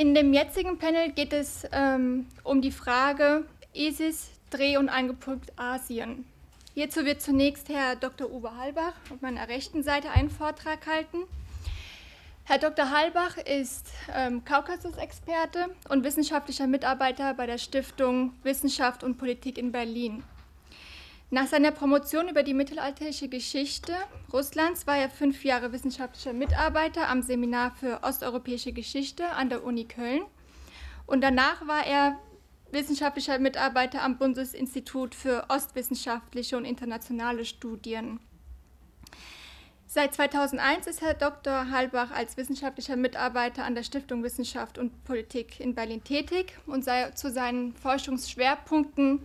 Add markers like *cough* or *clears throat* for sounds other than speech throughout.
In dem jetzigen Panel geht es ähm, um die Frage ISIS, Dreh- und Angelpunkt Asien. Hierzu wird zunächst Herr Dr. Uwe Halbach auf meiner rechten Seite einen Vortrag halten. Herr Dr. Halbach ist ähm, Kaukasus-Experte und wissenschaftlicher Mitarbeiter bei der Stiftung Wissenschaft und Politik in Berlin. Nach seiner Promotion über die mittelalterliche Geschichte Russlands war er fünf Jahre wissenschaftlicher Mitarbeiter am Seminar für osteuropäische Geschichte an der Uni Köln und danach war er wissenschaftlicher Mitarbeiter am Bundesinstitut für ostwissenschaftliche und internationale Studien. Seit 2001 ist Herr Dr. Halbach als wissenschaftlicher Mitarbeiter an der Stiftung Wissenschaft und Politik in Berlin tätig und sei zu seinen Forschungsschwerpunkten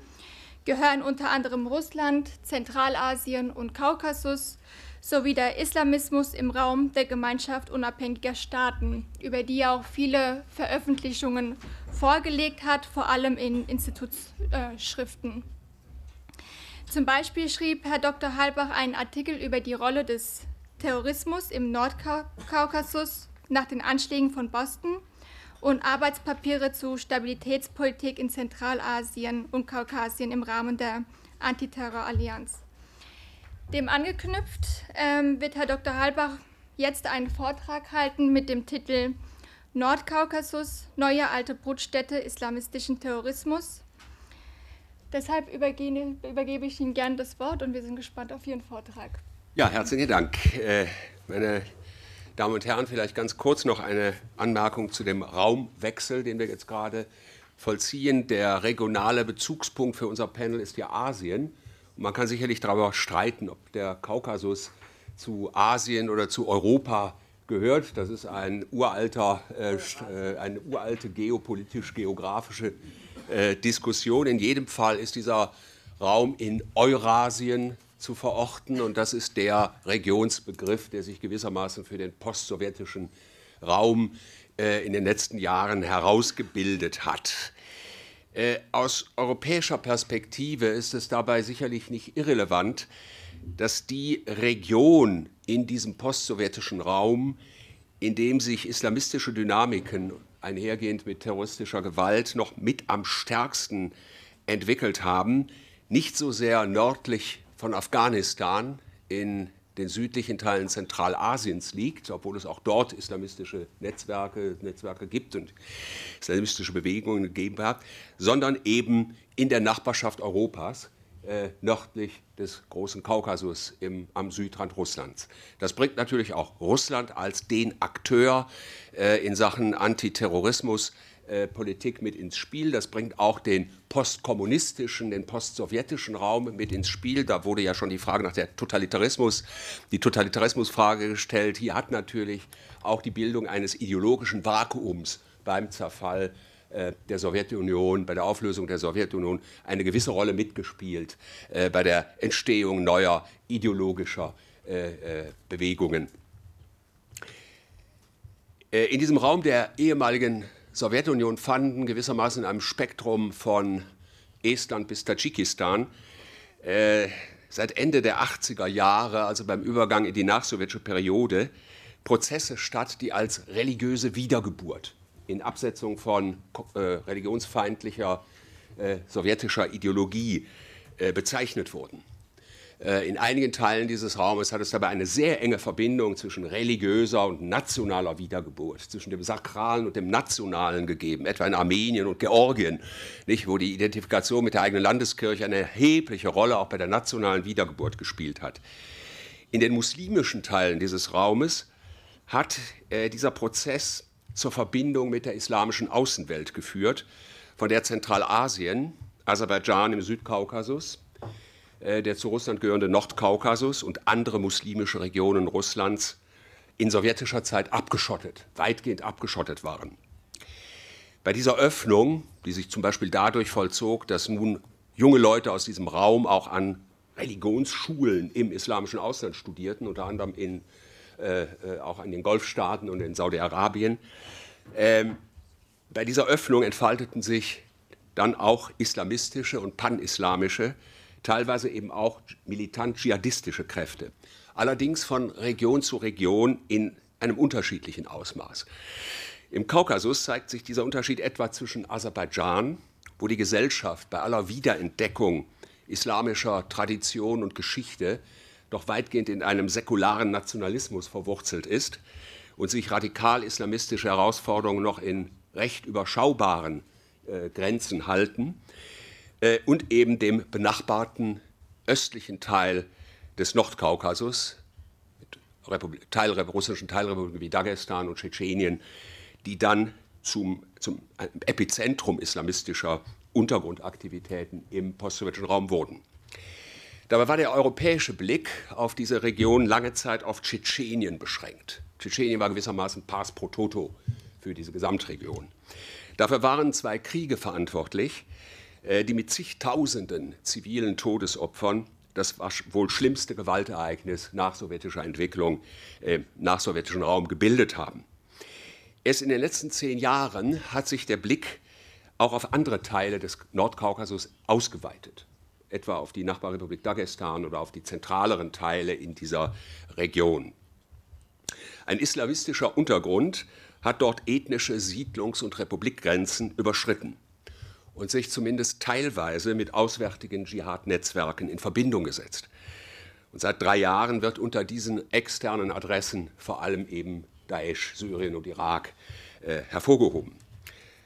gehören unter anderem Russland, Zentralasien und Kaukasus sowie der Islamismus im Raum der Gemeinschaft unabhängiger Staaten, über die er auch viele Veröffentlichungen vorgelegt hat, vor allem in Institutsschriften. Zum Beispiel schrieb Herr Dr. Halbach einen Artikel über die Rolle des Terrorismus im Nordkaukasus nach den Anschlägen von Boston und Arbeitspapiere zu Stabilitätspolitik in Zentralasien und Kaukasien im Rahmen der Antiterrorallianz. Dem angeknüpft ähm, wird Herr Dr. Halbach jetzt einen Vortrag halten mit dem Titel Nordkaukasus, neue alte Brutstätte islamistischen Terrorismus. Deshalb übergebe, übergebe ich Ihnen gern das Wort und wir sind gespannt auf Ihren Vortrag. Ja, herzlichen Dank. Äh, meine Damen und Herren, vielleicht ganz kurz noch eine Anmerkung zu dem Raumwechsel, den wir jetzt gerade vollziehen. Der regionale Bezugspunkt für unser Panel ist ja Asien. Und man kann sicherlich darüber streiten, ob der Kaukasus zu Asien oder zu Europa gehört. Das ist ein uralter, äh, äh eine uralte geopolitisch-geografische äh, Diskussion. In jedem Fall ist dieser Raum in Eurasien zu verorten. Und das ist der Regionsbegriff, der sich gewissermaßen für den postsowjetischen Raum äh, in den letzten Jahren herausgebildet hat. Äh, aus europäischer Perspektive ist es dabei sicherlich nicht irrelevant, dass die Region in diesem postsowjetischen Raum, in dem sich islamistische Dynamiken einhergehend mit terroristischer Gewalt noch mit am stärksten entwickelt haben, nicht so sehr nördlich von Afghanistan in den südlichen Teilen Zentralasiens liegt, obwohl es auch dort islamistische Netzwerke, Netzwerke gibt und islamistische Bewegungen gegeben hat, sondern eben in der Nachbarschaft Europas, äh, nördlich des großen Kaukasus im, am Südrand Russlands. Das bringt natürlich auch Russland als den Akteur äh, in Sachen Antiterrorismus äh, Politik mit ins Spiel. Das bringt auch den postkommunistischen, den postsowjetischen Raum mit ins Spiel. Da wurde ja schon die Frage nach der Totalitarismus, die Totalitarismusfrage gestellt. Hier hat natürlich auch die Bildung eines ideologischen Vakuums beim Zerfall äh, der Sowjetunion, bei der Auflösung der Sowjetunion eine gewisse Rolle mitgespielt äh, bei der Entstehung neuer ideologischer äh, Bewegungen. In diesem Raum der ehemaligen Sowjetunion fanden, gewissermaßen in einem Spektrum von Estland bis Tadschikistan. Äh, seit Ende der 80er Jahre, also beim Übergang in die nachsowjetische Periode, Prozesse statt, die als religiöse Wiedergeburt in Absetzung von äh, religionsfeindlicher äh, sowjetischer Ideologie äh, bezeichnet wurden. Äh, in einigen Teilen dieses Raumes hat es dabei eine sehr enge Verbindung zwischen religiöser und nationaler Wiedergeburt, zwischen dem Sakralen und dem Nationalen gegeben, etwa in Armenien und Georgien, nicht, wo die Identifikation mit der eigenen Landeskirche eine erhebliche Rolle auch bei der nationalen Wiedergeburt gespielt hat. In den muslimischen Teilen dieses Raumes hat äh, dieser Prozess zur Verbindung mit der islamischen Außenwelt geführt, von der Zentralasien, Aserbaidschan im Südkaukasus, äh, der zu Russland gehörende Nordkaukasus und andere muslimische Regionen Russlands in sowjetischer Zeit abgeschottet, weitgehend abgeschottet waren. Bei dieser Öffnung, die sich zum Beispiel dadurch vollzog, dass nun junge Leute aus diesem Raum auch an Religionsschulen im islamischen Ausland studierten, unter anderem in, äh, äh auch in den Golfstaaten und in Saudi-Arabien, ähm, bei dieser Öffnung entfalteten sich dann auch islamistische und panislamische teilweise eben auch militant dschihadistische Kräfte, allerdings von Region zu Region in einem unterschiedlichen Ausmaß. Im Kaukasus zeigt sich dieser Unterschied etwa zwischen Aserbaidschan, wo die Gesellschaft bei aller Wiederentdeckung islamischer Tradition und Geschichte doch weitgehend in einem säkularen Nationalismus verwurzelt ist und sich radikal-islamistische Herausforderungen noch in recht überschaubaren äh, Grenzen halten, äh, und eben dem benachbarten östlichen Teil des Nordkaukasus, mit Republik Teil, russischen Teilrepubliken wie Dagestan und Tschetschenien, die dann zum, zum Epizentrum islamistischer Untergrundaktivitäten im postsowjetischen Raum wurden. Dabei war der europäische Blick auf diese Region lange Zeit auf Tschetschenien beschränkt. Tschetschenien war gewissermaßen Pars pro Toto für diese Gesamtregion. Dafür waren zwei Kriege verantwortlich, äh, die mit zigtausenden zivilen Todesopfern das wohl schlimmste Gewaltereignis nach sowjetischer Entwicklung, äh, nach sowjetischem Raum gebildet haben. Erst in den letzten zehn Jahren hat sich der Blick auch auf andere Teile des Nordkaukasus ausgeweitet, etwa auf die Nachbarrepublik Dagestan oder auf die zentraleren Teile in dieser Region. Ein islamistischer Untergrund hat dort ethnische Siedlungs- und Republikgrenzen überschritten und sich zumindest teilweise mit auswärtigen Dschihad-Netzwerken in Verbindung gesetzt. Und seit drei Jahren wird unter diesen externen Adressen vor allem eben Daesh, Syrien und Irak äh, hervorgehoben.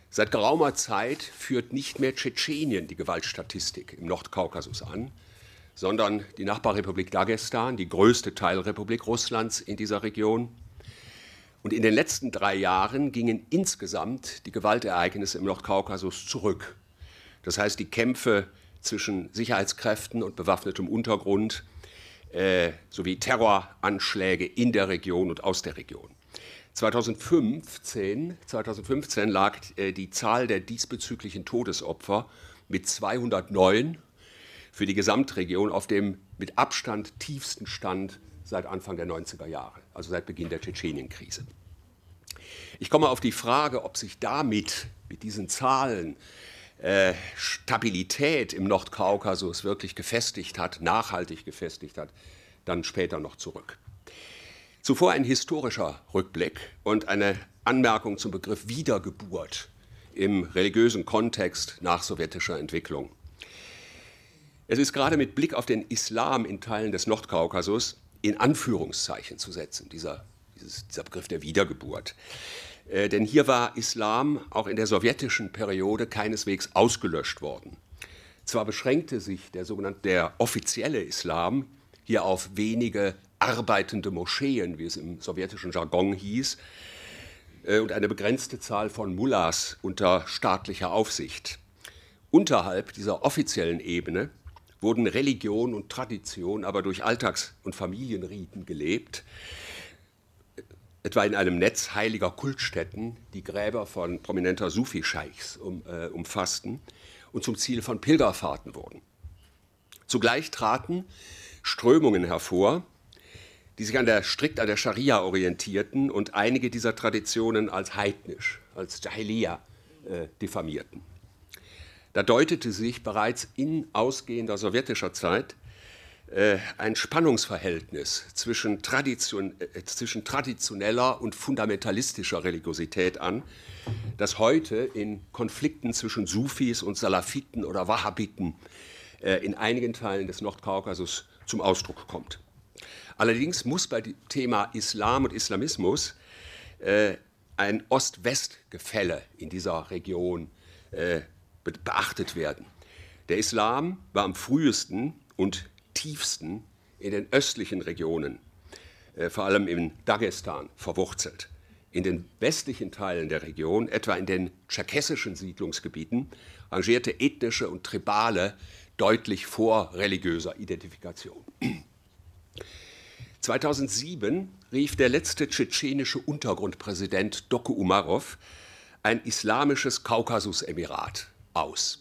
Seit geraumer Zeit führt nicht mehr Tschetschenien die Gewaltstatistik im Nordkaukasus an, sondern die Nachbarrepublik Dagestan, die größte Teilrepublik Russlands in dieser Region, und in den letzten drei Jahren gingen insgesamt die Gewaltereignisse im Nordkaukasus zurück. Das heißt, die Kämpfe zwischen Sicherheitskräften und bewaffnetem Untergrund äh, sowie Terroranschläge in der Region und aus der Region. 2015, 2015 lag äh, die Zahl der diesbezüglichen Todesopfer mit 209 für die Gesamtregion auf dem mit Abstand tiefsten Stand seit Anfang der 90er Jahre also seit Beginn der Tschetschenienkrise. Ich komme auf die Frage, ob sich damit, mit diesen Zahlen, äh, Stabilität im Nordkaukasus wirklich gefestigt hat, nachhaltig gefestigt hat, dann später noch zurück. Zuvor ein historischer Rückblick und eine Anmerkung zum Begriff Wiedergeburt im religiösen Kontext nach sowjetischer Entwicklung. Es ist gerade mit Blick auf den Islam in Teilen des Nordkaukasus in Anführungszeichen zu setzen, dieser, dieses, dieser Begriff der Wiedergeburt. Äh, denn hier war Islam auch in der sowjetischen Periode keineswegs ausgelöscht worden. Zwar beschränkte sich der sogenannte der offizielle Islam hier auf wenige arbeitende Moscheen, wie es im sowjetischen Jargon hieß, äh, und eine begrenzte Zahl von Mullahs unter staatlicher Aufsicht. Unterhalb dieser offiziellen Ebene wurden Religion und Tradition aber durch Alltags- und Familienriten gelebt. Etwa in einem Netz heiliger Kultstätten, die Gräber von prominenter Sufi-Scheichs um, äh, umfassten und zum Ziel von Pilgerfahrten wurden. Zugleich traten Strömungen hervor, die sich an der, strikt an der Scharia orientierten und einige dieser Traditionen als heidnisch, als Jahiliya äh, diffamierten. Da deutete sich bereits in ausgehender sowjetischer Zeit äh, ein Spannungsverhältnis zwischen, Tradition, äh, zwischen, traditioneller und fundamentalistischer Religiosität an, das heute in Konflikten zwischen Sufis und Salafiten oder Wahhabiten äh, in einigen Teilen des Nordkaukasus zum Ausdruck kommt. Allerdings muss bei dem Thema Islam und Islamismus äh, ein Ost-West-Gefälle in dieser Region äh, beachtet werden. Der Islam war am frühesten und tiefsten in den östlichen Regionen, äh, vor allem in Dagestan, verwurzelt. In den westlichen Teilen der Region, etwa in den tscherkessischen Siedlungsgebieten, rangierte ethnische und tribale deutlich vor religiöser Identifikation. 2007 rief der letzte tschetschenische Untergrundpräsident Doku Umarov ein islamisches Kaukasus-Emirat aus.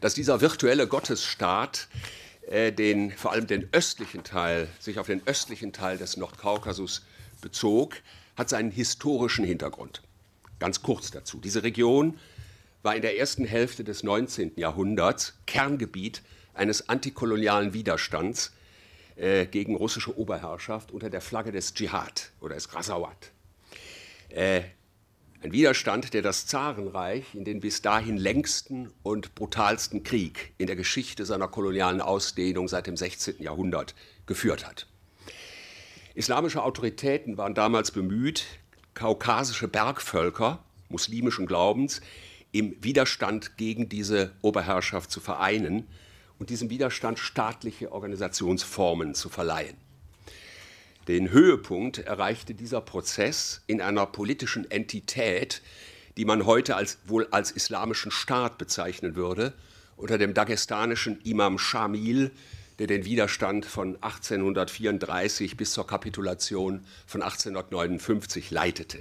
Dass dieser virtuelle Gottesstaat äh, den, vor allem den östlichen Teil, sich auf den östlichen Teil des Nordkaukasus bezog, hat seinen historischen Hintergrund. Ganz kurz dazu. Diese Region war in der ersten Hälfte des 19. Jahrhunderts Kerngebiet eines antikolonialen Widerstands äh, gegen russische Oberherrschaft unter der Flagge des Dschihad oder des Rasawat. Äh, ein Widerstand, der das Zarenreich in den bis dahin längsten und brutalsten Krieg in der Geschichte seiner kolonialen Ausdehnung seit dem 16. Jahrhundert geführt hat. Islamische Autoritäten waren damals bemüht, kaukasische Bergvölker muslimischen Glaubens im Widerstand gegen diese Oberherrschaft zu vereinen und diesem Widerstand staatliche Organisationsformen zu verleihen. Den Höhepunkt erreichte dieser Prozess in einer politischen Entität, die man heute als, wohl als islamischen Staat bezeichnen würde, unter dem dagestanischen Imam Shamil, der den Widerstand von 1834 bis zur Kapitulation von 1859 leitete.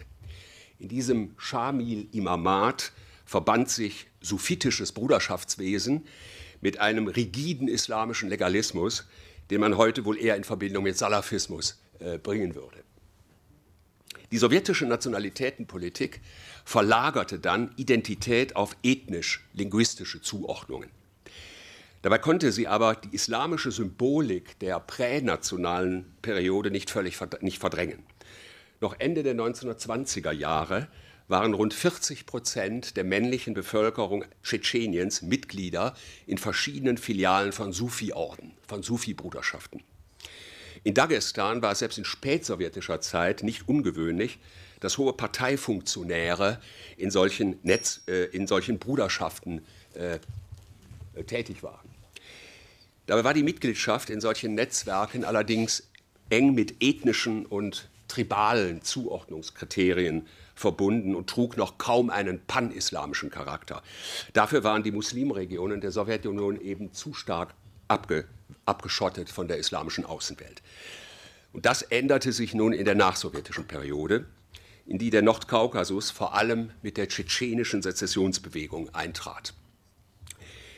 In diesem Schamil-Imamat verband sich sufitisches Bruderschaftswesen mit einem rigiden islamischen Legalismus, den man heute wohl eher in Verbindung mit Salafismus äh, bringen würde. Die sowjetische Nationalitätenpolitik verlagerte dann Identität auf ethnisch-linguistische Zuordnungen. Dabei konnte sie aber die islamische Symbolik der pränationalen Periode nicht völlig nicht verdrängen. Noch Ende der 1920er Jahre waren rund 40 Prozent der männlichen Bevölkerung Tschetscheniens Mitglieder in verschiedenen Filialen von Sufi-Orden, von Sufi-Bruderschaften. In Dagestan war es selbst in spätsowjetischer Zeit nicht ungewöhnlich, dass hohe Parteifunktionäre in solchen, Netz, äh, in solchen Bruderschaften äh, äh, tätig waren. Dabei war die Mitgliedschaft in solchen Netzwerken allerdings eng mit ethnischen und tribalen Zuordnungskriterien verbunden und trug noch kaum einen panislamischen Charakter. Dafür waren die Muslimregionen der Sowjetunion eben zu stark abgekürzt abgeschottet von der islamischen Außenwelt. Und das änderte sich nun in der nachsowjetischen Periode, in die der Nordkaukasus vor allem mit der tschetschenischen Sezessionsbewegung eintrat.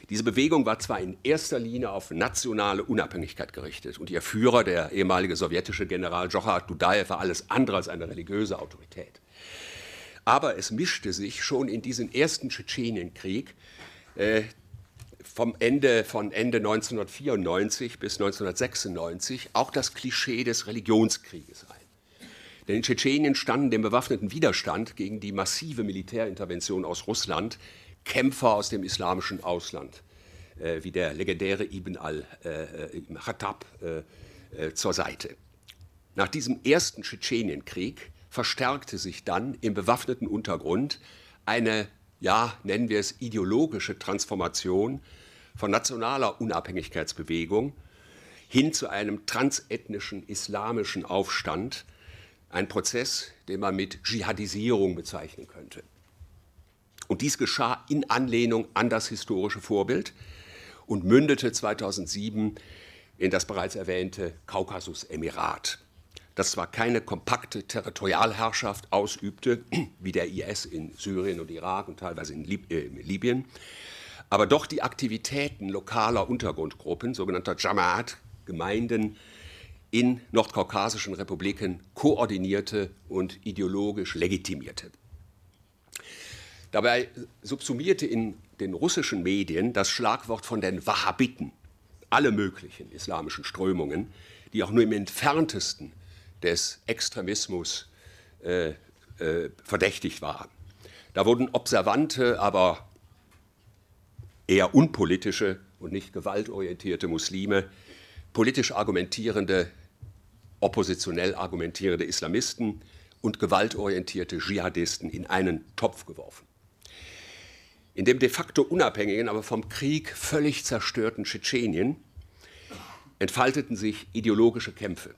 Diese Bewegung war zwar in erster Linie auf nationale Unabhängigkeit gerichtet und ihr Führer, der ehemalige sowjetische General Djokhar Dudaev, war alles andere als eine religiöse Autorität. Aber es mischte sich schon in diesen ersten Tschetschenienkrieg äh, vom Ende, von Ende 1994 bis 1996 auch das Klischee des Religionskrieges ein. Denn in Tschetschenien standen dem bewaffneten Widerstand gegen die massive Militärintervention aus Russland Kämpfer aus dem islamischen Ausland, äh, wie der legendäre Ibn al-Khattab äh äh, äh, äh, zur Seite. Nach diesem ersten Tschetschenienkrieg verstärkte sich dann im bewaffneten Untergrund eine ja, nennen wir es ideologische Transformation von nationaler Unabhängigkeitsbewegung hin zu einem transethnischen islamischen Aufstand, ein Prozess, den man mit Dschihadisierung bezeichnen könnte. Und dies geschah in Anlehnung an das historische Vorbild und mündete 2007 in das bereits erwähnte Kaukasuse-Emirat das zwar keine kompakte Territorialherrschaft ausübte, *clears throat* wie der IS in Syrien und Irak und teilweise in Lib äh, Libyen, aber doch die Aktivitäten lokaler Untergrundgruppen, sogenannter Jamaat, Gemeinden, in nordkaukasischen Republiken koordinierte und ideologisch legitimierte. Dabei subsumierte in den russischen Medien das Schlagwort von den Wahhabiten alle möglichen islamischen Strömungen, die auch nur im entferntesten des Extremismus äh, äh, verdächtigt war. Da wurden observante, aber eher unpolitische und nicht gewaltorientierte Muslime, politisch argumentierende, oppositionell argumentierende Islamisten und gewaltorientierte Dschihadisten in einen Topf geworfen. In dem de facto unabhängigen, aber vom Krieg völlig zerstörten Tschetschenien entfalteten sich ideologische Kämpfe.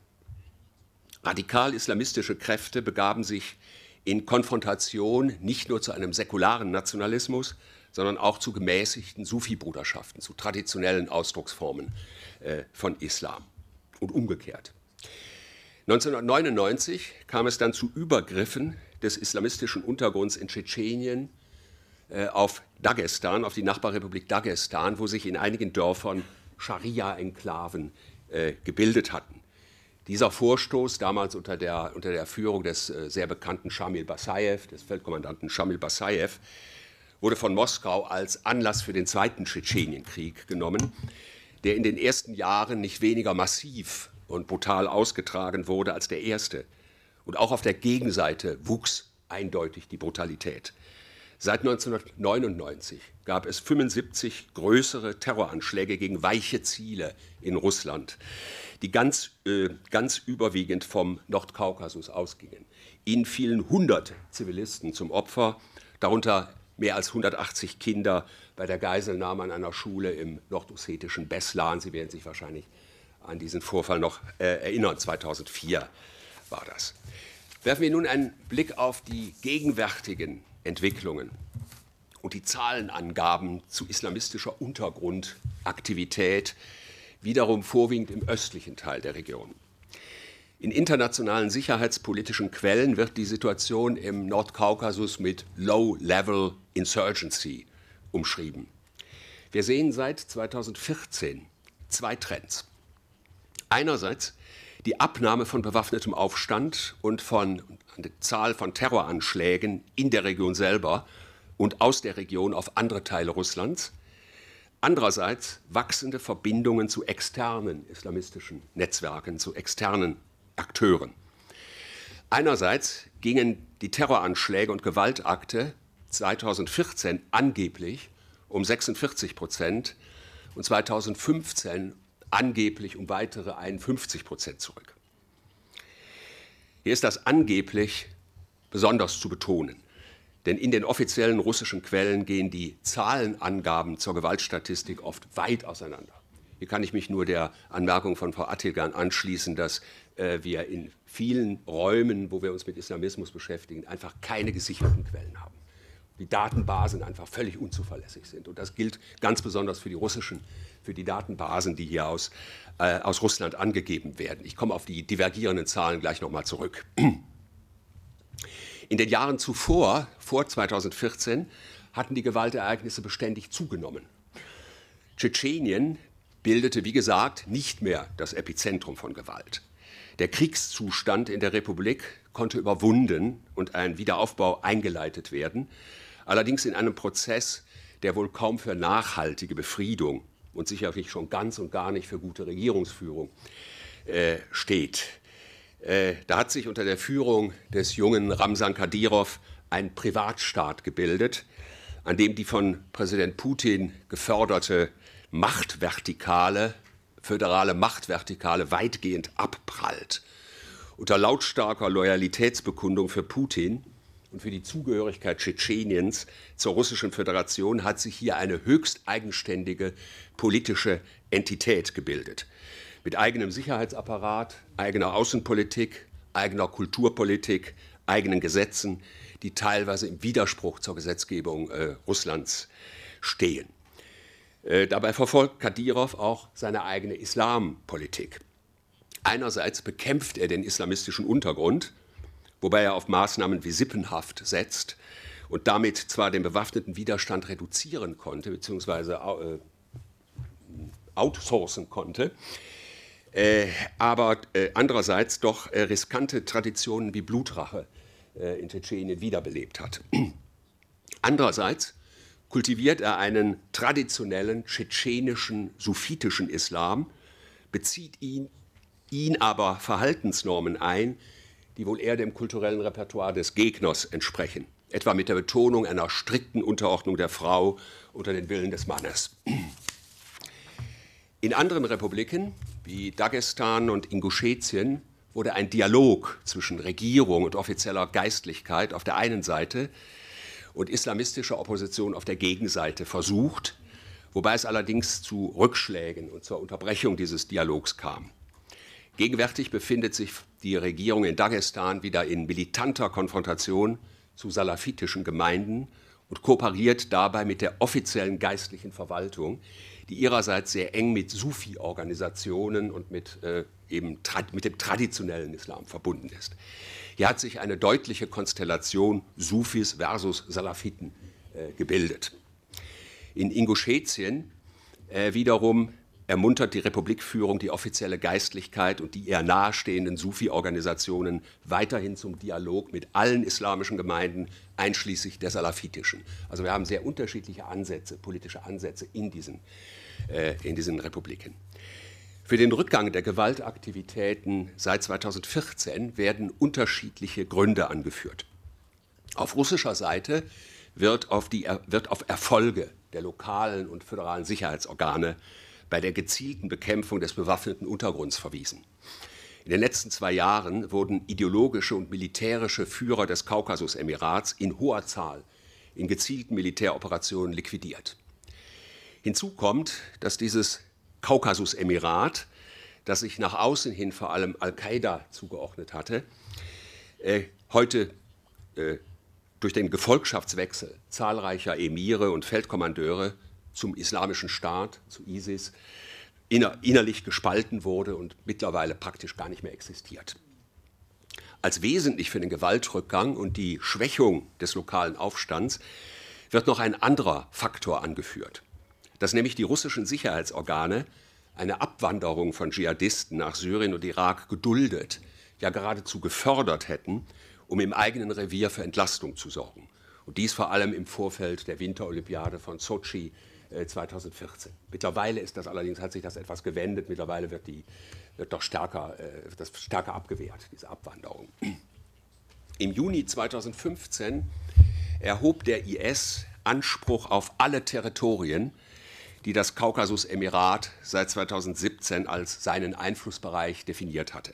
Radikal-islamistische Kräfte begaben sich in Konfrontation nicht nur zu einem säkularen Nationalismus, sondern auch zu gemäßigten Sufi-Bruderschaften, zu traditionellen Ausdrucksformen äh, von Islam und umgekehrt. 1999 kam es dann zu Übergriffen des islamistischen Untergrunds in Tschetschenien äh, auf Dagestan, auf die Nachbarrepublik Dagestan, wo sich in einigen Dörfern Scharia-Enklaven äh, gebildet hatten. Dieser Vorstoß, damals unter der, unter der Führung des äh, sehr bekannten Shamil Basayev, des Feldkommandanten Shamil Basayev, wurde von Moskau als Anlass für den Zweiten Tschetschenienkrieg genommen, der in den ersten Jahren nicht weniger massiv und brutal ausgetragen wurde als der erste. Und auch auf der Gegenseite wuchs eindeutig die Brutalität. Seit 1999 gab es 75 größere Terroranschläge gegen weiche Ziele in Russland, die ganz, äh, ganz überwiegend vom Nordkaukasus ausgingen. Ihnen fielen hunderte Zivilisten zum Opfer, darunter mehr als 180 Kinder bei der Geiselnahme an einer Schule im nordossetischen Beslan. Sie werden sich wahrscheinlich an diesen Vorfall noch äh, erinnern. 2004 war das. Werfen wir nun einen Blick auf die gegenwärtigen Entwicklungen und die Zahlenangaben zu islamistischer Untergrundaktivität wiederum vorwiegend im östlichen Teil der Region. In internationalen sicherheitspolitischen Quellen wird die Situation im Nordkaukasus mit Low-Level Insurgency umschrieben. Wir sehen seit 2014 zwei Trends. Einerseits die Abnahme von bewaffnetem Aufstand und von eine Zahl von Terroranschlägen in der Region selber und aus der Region auf andere Teile Russlands. Andererseits wachsende Verbindungen zu externen islamistischen Netzwerken, zu externen Akteuren. Einerseits gingen die Terroranschläge und Gewaltakte 2014 angeblich um 46 Prozent und 2015 angeblich um weitere 51 Prozent zurück. Hier ist das angeblich besonders zu betonen. Denn in den offiziellen russischen Quellen gehen die Zahlenangaben zur Gewaltstatistik oft weit auseinander. Hier kann ich mich nur der Anmerkung von Frau Attilgan anschließen, dass äh, wir in vielen Räumen, wo wir uns mit Islamismus beschäftigen, einfach keine gesicherten Quellen haben. Die Datenbasen einfach völlig unzuverlässig sind. Und das gilt ganz besonders für die russischen für die Datenbasen, die hier aus, äh, aus Russland angegeben werden. Ich komme auf die divergierenden Zahlen gleich nochmal zurück. In den Jahren zuvor, vor 2014, hatten die Gewaltereignisse beständig zugenommen. Tschetschenien bildete, wie gesagt, nicht mehr das Epizentrum von Gewalt. Der Kriegszustand in der Republik konnte überwunden und ein Wiederaufbau eingeleitet werden, allerdings in einem Prozess, der wohl kaum für nachhaltige Befriedung und sicherlich schon ganz und gar nicht für gute Regierungsführung äh, steht. Äh, da hat sich unter der Führung des jungen Ramsan Kadyrov ein Privatstaat gebildet, an dem die von Präsident Putin geförderte Machtvertikale, föderale Machtvertikale weitgehend abprallt. Unter lautstarker Loyalitätsbekundung für Putin und für die Zugehörigkeit Tschetscheniens zur Russischen Föderation hat sich hier eine höchst eigenständige politische Entität gebildet. Mit eigenem Sicherheitsapparat, eigener Außenpolitik, eigener Kulturpolitik, eigenen Gesetzen, die teilweise im Widerspruch zur Gesetzgebung äh, Russlands stehen. Äh, dabei verfolgt Kadyrov auch seine eigene Islampolitik. Einerseits bekämpft er den islamistischen Untergrund, wobei er auf Maßnahmen wie Sippenhaft setzt und damit zwar den bewaffneten Widerstand reduzieren konnte, beziehungsweise äh, outsourcen konnte, äh, aber äh, andererseits doch riskante Traditionen wie Blutrache in Tschetschenien wiederbelebt hat. *clears throat* andererseits kultiviert er einen traditionellen tschetschenischen, sufitischen Islam, bezieht ihn, ihn aber Verhaltensnormen ein, die wohl eher dem kulturellen Repertoire des Gegners entsprechen, etwa mit der Betonung einer strikten Unterordnung der Frau unter den Willen des Mannes. In anderen Republiken wie Dagestan und Ingushetien wurde ein Dialog zwischen Regierung und offizieller Geistlichkeit auf der einen Seite und islamistischer Opposition auf der Gegenseite versucht, wobei es allerdings zu Rückschlägen und zur Unterbrechung dieses Dialogs kam. Gegenwärtig befindet sich die Regierung in Dagestan wieder in militanter Konfrontation zu salafitischen Gemeinden und kooperiert dabei mit der offiziellen geistlichen Verwaltung, die ihrerseits sehr eng mit Sufi-Organisationen und mit, äh, eben mit dem traditionellen Islam verbunden ist. Hier hat sich eine deutliche Konstellation Sufis versus Salafiten äh, gebildet. In Inguschetien äh, wiederum ermuntert die Republikführung die offizielle Geistlichkeit und die ihr nahestehenden Sufi-Organisationen weiterhin zum Dialog mit allen islamischen Gemeinden, einschließlich der salafitischen. Also wir haben sehr unterschiedliche Ansätze, politische Ansätze in diesen, äh, in diesen Republiken. Für den Rückgang der Gewaltaktivitäten seit 2014 werden unterschiedliche Gründe angeführt. Auf russischer Seite wird auf, die, wird auf Erfolge der lokalen und föderalen Sicherheitsorgane äh, bei der gezielten Bekämpfung des bewaffneten Untergrunds verwiesen. In den letzten zwei Jahren wurden ideologische und militärische Führer des Kaukasus-Emirats in hoher Zahl in gezielten Militäroperationen liquidiert. Hinzu kommt, dass dieses Kaukasus-Emirat, das sich nach außen hin vor allem Al-Qaida zugeordnet hatte, äh, heute äh, durch den Gefolgschaftswechsel zahlreicher Emire und Feldkommandeure zum Islamischen Staat, zu ISIS, inner, innerlich gespalten wurde und mittlerweile praktisch gar nicht mehr existiert. Als wesentlich für den Gewaltrückgang und die Schwächung des lokalen Aufstands wird noch ein anderer Faktor angeführt, dass nämlich die russischen Sicherheitsorgane eine Abwanderung von Dschihadisten nach Syrien und Irak geduldet, ja geradezu gefördert hätten, um im eigenen Revier für Entlastung zu sorgen. Und dies vor allem im Vorfeld der Winterolympiade von Sochi 2014. Äh, Mittlerweile ist das allerdings, hat sich das etwas gewendet. Mittlerweile wird, die, wird doch stärker, äh, wird das stärker abgewehrt, diese Abwanderung. Im Juni 2015 erhob der IS Anspruch auf alle Territorien, die das Kaukasus-Emirat seit 2017 als seinen Einflussbereich definiert hatte.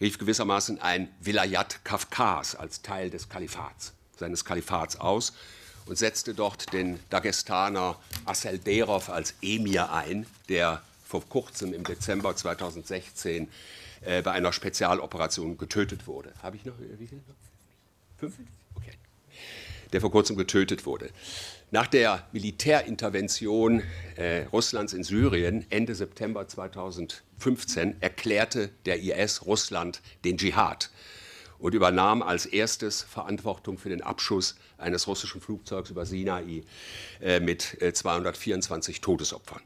Rief gewissermaßen ein Vilayat Kafkas als Teil des Kalifats, seines Kalifats aus und setzte dort den Dagestaner Aselderov als Emir ein, der vor kurzem im Dezember 2016 äh, bei einer Spezialoperation getötet wurde. Habe ich noch äh, wie viel? Fünf? Okay. Der vor kurzem getötet wurde. Nach der Militärintervention äh, Russlands in Syrien Ende September 2015 erklärte der IS Russland den Dschihad und übernahm als erstes Verantwortung für den Abschuss eines russischen Flugzeugs über Sinai äh, mit äh, 224 Todesopfern.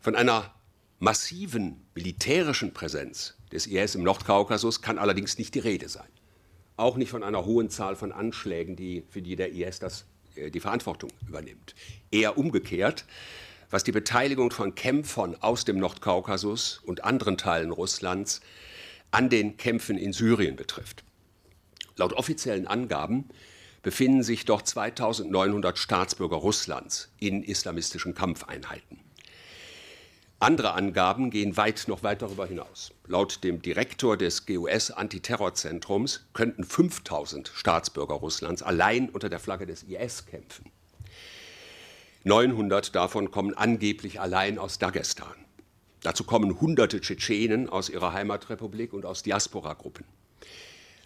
Von einer massiven militärischen Präsenz des IS im Nordkaukasus kann allerdings nicht die Rede sein. Auch nicht von einer hohen Zahl von Anschlägen, die, für die der IS das, äh, die Verantwortung übernimmt. Eher umgekehrt, was die Beteiligung von Kämpfern aus dem Nordkaukasus und anderen Teilen Russlands an den Kämpfen in Syrien betrifft. Laut offiziellen Angaben befinden sich doch 2900 Staatsbürger Russlands in islamistischen Kampfeinheiten. Andere Angaben gehen weit noch weit darüber hinaus. Laut dem Direktor des GUS-Antiterrorzentrums könnten 5000 Staatsbürger Russlands allein unter der Flagge des IS kämpfen. 900 davon kommen angeblich allein aus Dagestan. Dazu kommen hunderte Tschetschenen aus ihrer Heimatrepublik und aus Diasporagruppen.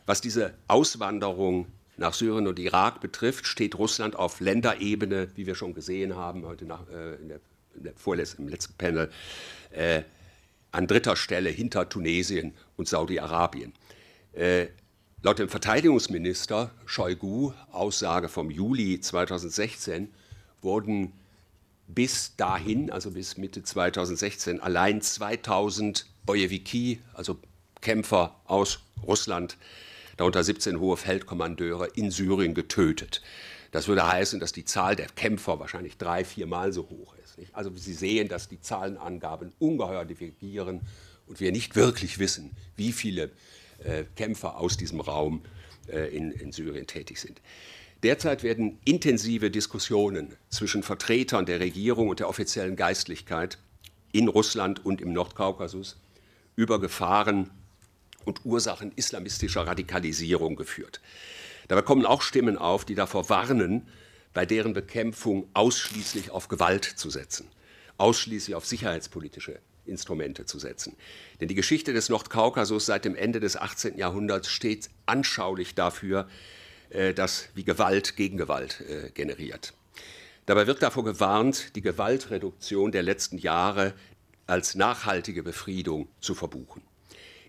Was diese Auswanderung nach Syrien und Irak betrifft, steht Russland auf Länderebene, wie wir schon gesehen haben heute nach, äh, in der, in der Vorles im letzten Panel, äh, an dritter Stelle hinter Tunesien und Saudi-Arabien. Äh, laut dem Verteidigungsminister Shoigu, Aussage vom Juli 2016, wurden bis dahin, also bis Mitte 2016, allein 2000 Bojewiki, also Kämpfer aus Russland, darunter 17 hohe Feldkommandeure in Syrien getötet. Das würde heißen, dass die Zahl der Kämpfer wahrscheinlich drei, viermal so hoch ist. Nicht? Also Sie sehen, dass die Zahlenangaben ungeheuer divergieren und wir nicht wirklich wissen, wie viele äh, Kämpfer aus diesem Raum äh, in, in, Syrien tätig sind. Derzeit werden intensive Diskussionen zwischen Vertretern der Regierung und der offiziellen Geistlichkeit in Russland und im Nordkaukasus über Gefahren und Ursachen islamistischer Radikalisierung geführt. Dabei kommen auch Stimmen auf, die davor warnen, bei deren Bekämpfung ausschließlich auf Gewalt zu setzen, ausschließlich auf sicherheitspolitische Instrumente zu setzen. Denn die Geschichte des Nordkaukasus seit dem Ende des 18. Jahrhunderts steht anschaulich dafür, äh, das wie Gewalt gegen Gewalt äh, generiert. Dabei wird davor gewarnt, die Gewaltreduktion der letzten Jahre als nachhaltige Befriedung zu verbuchen.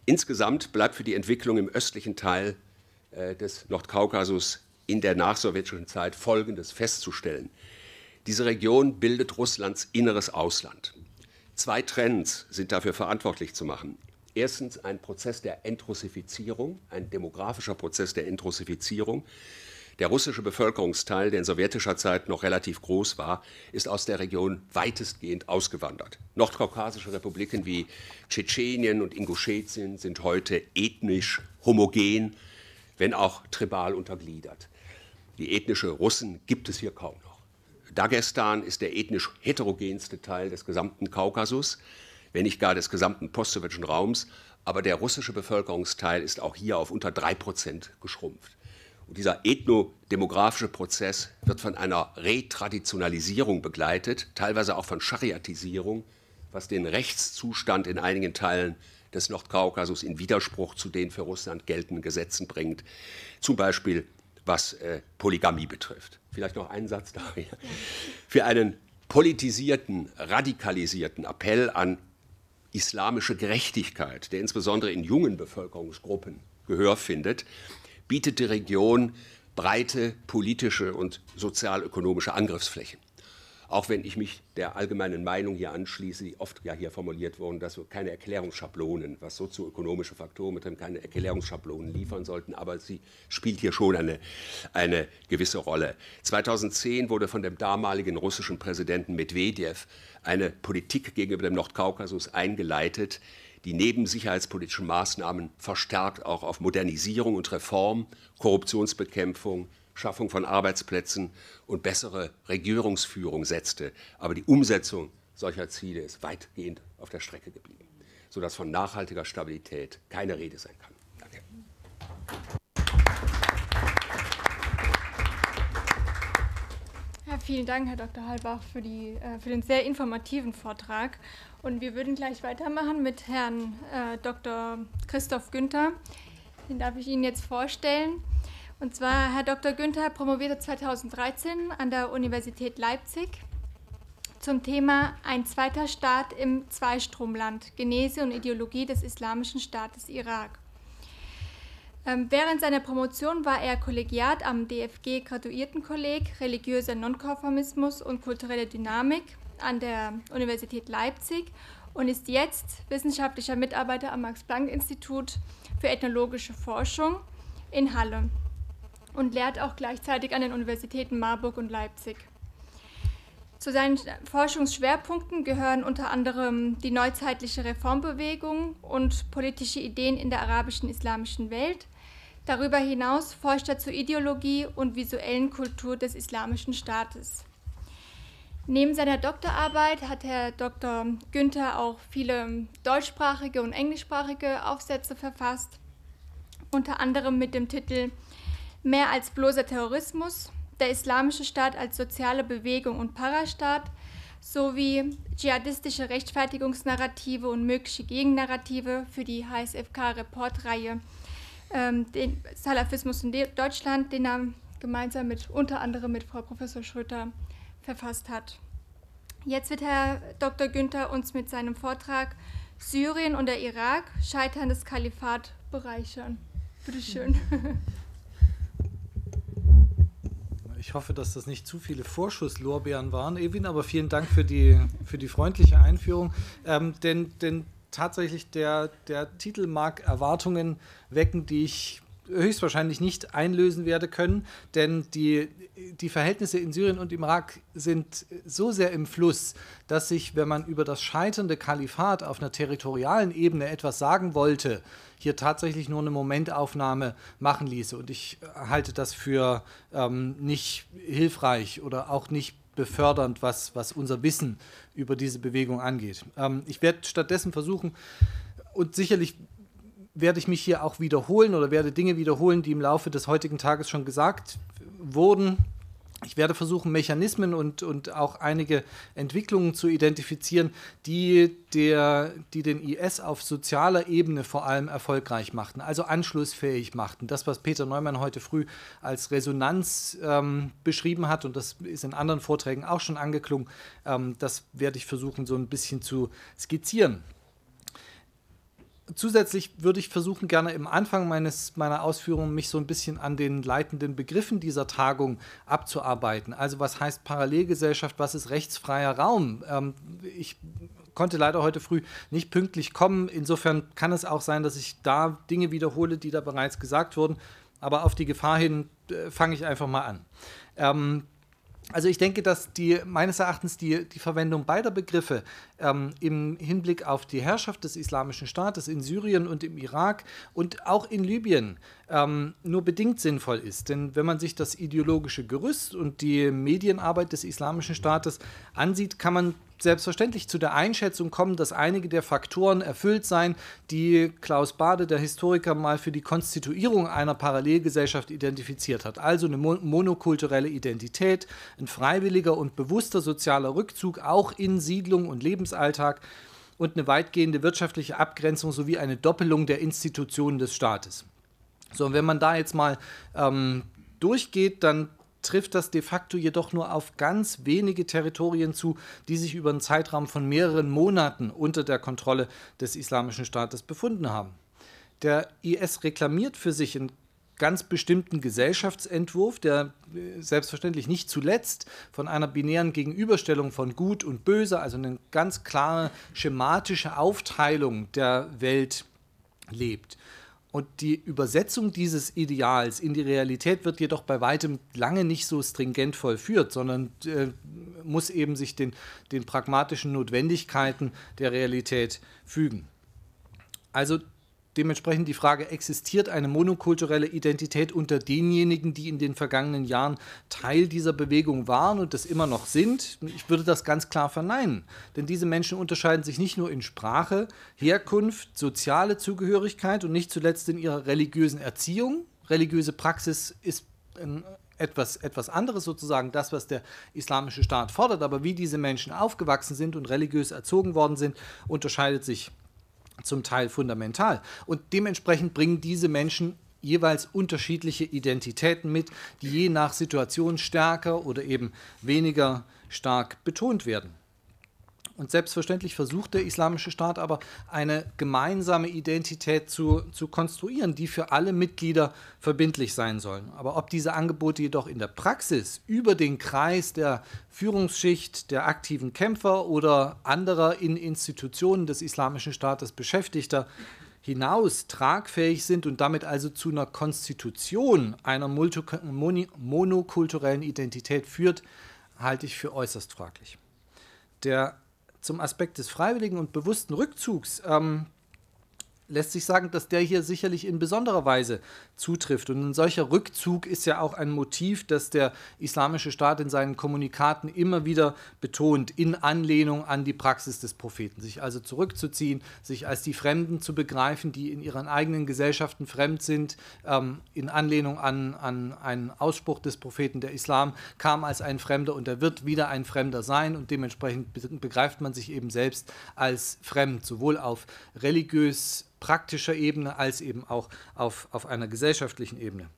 Insgesamt bleibt für die Entwicklung im östlichen Teil äh, des Nordkaukasus in der nachsowjetischen Zeit Folgendes festzustellen. Diese Region bildet Russlands inneres Ausland. Zwei Trends sind dafür verantwortlich zu machen erstens ein Prozess der Entrussifizierung, ein demografischer Prozess der Entrussifizierung. Der russische Bevölkerungsteil, der in sowjetischer Zeit noch relativ groß war, ist aus der Region weitestgehend ausgewandert. Nordkaukasische Republiken wie Tschetschenien und Inguschetien sind heute ethnisch homogen, wenn auch tribal untergliedert. Die ethnische Russen gibt es hier kaum noch. Dagestan ist der ethnisch heterogenste Teil des gesamten Kaukasus wenn nicht gar des gesamten postsowjetischen Raums. Aber der russische Bevölkerungsteil ist auch hier auf unter drei Prozent geschrumpft. Und dieser ethnodemografische Prozess wird von einer Retraditionalisierung begleitet, teilweise auch von Schariatisierung, was den Rechtszustand in einigen Teilen des Nordkaukasus in Widerspruch zu den für Russland geltenden Gesetzen bringt, zum Beispiel was äh, Polygamie betrifft. Vielleicht noch einen Satz *laughs* daher. Für einen politisierten, radikalisierten Appell an islamische Gerechtigkeit, der insbesondere in jungen Bevölkerungsgruppen Gehör findet, bietet die Region breite politische und sozialökonomische Angriffsflächen. Auch wenn ich mich der allgemeinen Meinung hier anschließe, die oft ja hier formuliert wurden, dass wir keine Erklärungsschablonen, was sozioökonomische Faktoren mit dem keine Erklärungsschablonen liefern sollten, aber sie spielt hier schon eine, eine gewisse Rolle. 2010 wurde von dem damaligen russischen Präsidenten Medvedev eine Politik gegenüber dem Nordkaukasus eingeleitet, die neben sicherheitspolitischen Maßnahmen verstärkt auch auf Modernisierung und Reform, Korruptionsbekämpfung, Schaffung von Arbeitsplätzen und bessere Regierungsführung setzte. Aber die Umsetzung solcher Ziele ist weitgehend auf der Strecke geblieben, sodass von nachhaltiger Stabilität keine Rede sein kann. Danke. Ja, vielen Dank, Herr Dr. Halbach, für, die, äh, für, den sehr informativen Vortrag. Und wir würden gleich weitermachen mit Herrn äh, Dr. Christoph Günther. Den darf ich Ihnen jetzt vorstellen. Und zwar, Herr Dr. Günther promovierte 2013 an der Universität Leipzig zum Thema Ein zweiter Staat im Zweistromland, Genese und Ideologie des Islamischen Staates Irak. Ähm, während seiner Promotion war er Kollegiat am DFG Graduiertenkolleg Religiöser Nonkonformismus und kulturelle Dynamik an der Universität Leipzig und ist jetzt wissenschaftlicher Mitarbeiter am Max-Planck-Institut für ethnologische Forschung in Halle und lehrt auch gleichzeitig an den Universitäten Marburg und Leipzig. Zu seinen Forschungsschwerpunkten gehören unter anderem die neuzeitliche Reformbewegung und politische Ideen in der arabischen islamischen Welt. Darüber hinaus forscht er zur Ideologie und visuellen Kultur des islamischen Staates. Neben seiner Doktorarbeit hat Herr Dr. Günther auch viele deutschsprachige und englischsprachige Aufsätze verfasst, unter anderem mit dem Titel Mehr als bloßer Terrorismus, der Islamische Staat als soziale Bewegung und Parastaat sowie dschihadistische Rechtfertigungsnarrative und mögliche Gegennarrative für die HSFK-Reportreihe ähm, den Salafismus in Deutschland, den er gemeinsam mit unter anderem mit Frau Professor Schröter verfasst hat. Jetzt wird Herr Dr. Günther uns mit seinem Vortrag Syrien und der Irak, Scheitern des Kalifat bereichern. Bitte schön. *laughs* Ich hoffe, dass das nicht zu viele Vorschusslorbeeren waren, Evin, aber vielen Dank für die, für die freundliche Einführung. Ähm, denn, denn tatsächlich der, der Titel mag Erwartungen wecken, die ich höchstwahrscheinlich nicht einlösen werde können, denn die, die Verhältnisse in Syrien und im Irak sind so sehr im Fluss, dass sich, wenn man über das scheiternde Kalifat auf einer territorialen Ebene etwas sagen wollte, hier tatsächlich nur eine Momentaufnahme machen ließe. Und ich halte das für ähm, nicht hilfreich oder auch nicht befördernd, was, was unser Wissen über diese Bewegung angeht. Ähm, ich werde stattdessen versuchen, und sicherlich werde ich mich hier auch wiederholen oder werde Dinge wiederholen, die im Laufe des heutigen Tages schon gesagt wurden. Ich werde versuchen, Mechanismen und, und auch einige Entwicklungen zu identifizieren, die, der, die den IS auf sozialer Ebene vor allem erfolgreich machten, also anschlussfähig machten. Das, was Peter Neumann heute früh als Resonanz ähm, beschrieben hat, und das ist in anderen Vorträgen auch schon angeklungen, ähm, das werde ich versuchen, so ein bisschen zu skizzieren zusätzlich würde ich versuchen, gerne im Anfang meines, meiner Ausführungen mich so ein bisschen an den leitenden Begriffen dieser Tagung abzuarbeiten. Also was heißt Parallelgesellschaft, was ist rechtsfreier Raum? Ähm, ich konnte leider heute früh nicht pünktlich kommen. Insofern kann es auch sein, dass ich da Dinge wiederhole, die da bereits gesagt wurden. Aber auf die Gefahr hin äh, fange ich einfach mal an. Ähm, also ich denke, dass die meines Erachtens die, die Verwendung beider Begriffe ähm, im Hinblick auf die Herrschaft des Islamischen Staates in Syrien und im Irak und auch in Libyen ähm, nur bedingt sinnvoll ist. Denn wenn man sich das ideologische Gerüst und die Medienarbeit des Islamischen Staates ansieht, kann man selbstverständlich zu der Einschätzung kommen, dass einige der Faktoren erfüllt seien, die Klaus Bade, der Historiker, mal für die Konstituierung einer Parallelgesellschaft identifiziert hat. Also eine monokulturelle Identität, ein freiwilliger und bewusster sozialer Rückzug, auch in Siedlung und Lebensalltag und eine weitgehende wirtschaftliche Abgrenzung sowie eine Doppelung der Institutionen des Staates. So, und wenn man da jetzt mal ähm, durchgeht, dann trifft das de facto jedoch nur auf ganz wenige Territorien zu, die sich über einen Zeitraum von mehreren Monaten unter der Kontrolle des Islamischen Staates befunden haben. Der IS reklamiert für sich einen ganz bestimmten Gesellschaftsentwurf, der äh, selbstverständlich nicht zuletzt von einer binären Gegenüberstellung von Gut und Böse, also eine ganz klare schematische Aufteilung der Welt lebt. Und die Übersetzung dieses Ideals in die Realität wird jedoch bei weitem lange nicht so stringent vollführt, sondern äh, muss eben sich den, den pragmatischen Notwendigkeiten der Realität fügen. Also dementsprechend die Frage, existiert eine monokulturelle Identität unter denjenigen, die in den vergangenen Jahren Teil dieser Bewegung waren und das immer noch sind? Ich würde das ganz klar verneinen. Denn diese Menschen unterscheiden sich nicht nur in Sprache, Herkunft, soziale Zugehörigkeit und nicht zuletzt in ihrer religiösen Erziehung. Religiöse Praxis ist ein etwas, etwas anderes sozusagen, das, was der islamische Staat fordert, aber wie diese Menschen aufgewachsen sind und religiös erzogen worden sind, unterscheidet sich zum Teil fundamental. Und dementsprechend bringen diese Menschen jeweils unterschiedliche Identitäten mit, die je nach Situation stärker oder eben weniger stark betont werden. Und selbstverständlich versucht der Islamische Staat aber eine gemeinsame Identität zu, zu konstruieren, die für alle Mitglieder verbindlich sein sollen. Aber ob diese Angebote jedoch in der Praxis über den Kreis der Führungsschicht, der aktiven Kämpfer oder anderer in Institutionen des Islamischen Staates Beschäftigter hinaus tragfähig sind und damit also zu einer Konstitution einer monokulturellen Identität führt, halte ich für äußerst fraglich. Der zum Aspekt des freiwilligen und bewussten Rückzugs ähm, lässt sich sagen, dass der hier sicherlich in besonderer Weise zutrifft. Und ein solcher Rückzug ist ja auch ein Motiv, das der Islamische Staat in seinen Kommunikaten immer wieder betont, in Anlehnung an die Praxis des Propheten. Sich also zurückzuziehen, sich als die Fremden zu begreifen, die in ihren eigenen Gesellschaften fremd sind, ähm, in Anlehnung an, an einen Ausspruch des Propheten, der Islam kam als ein Fremder und er wird wieder ein Fremder sein und dementsprechend begreift man sich eben selbst als fremd, sowohl auf religiös praktischer Ebene als eben auch auf, auf einer gesellschaftlichen Ebene.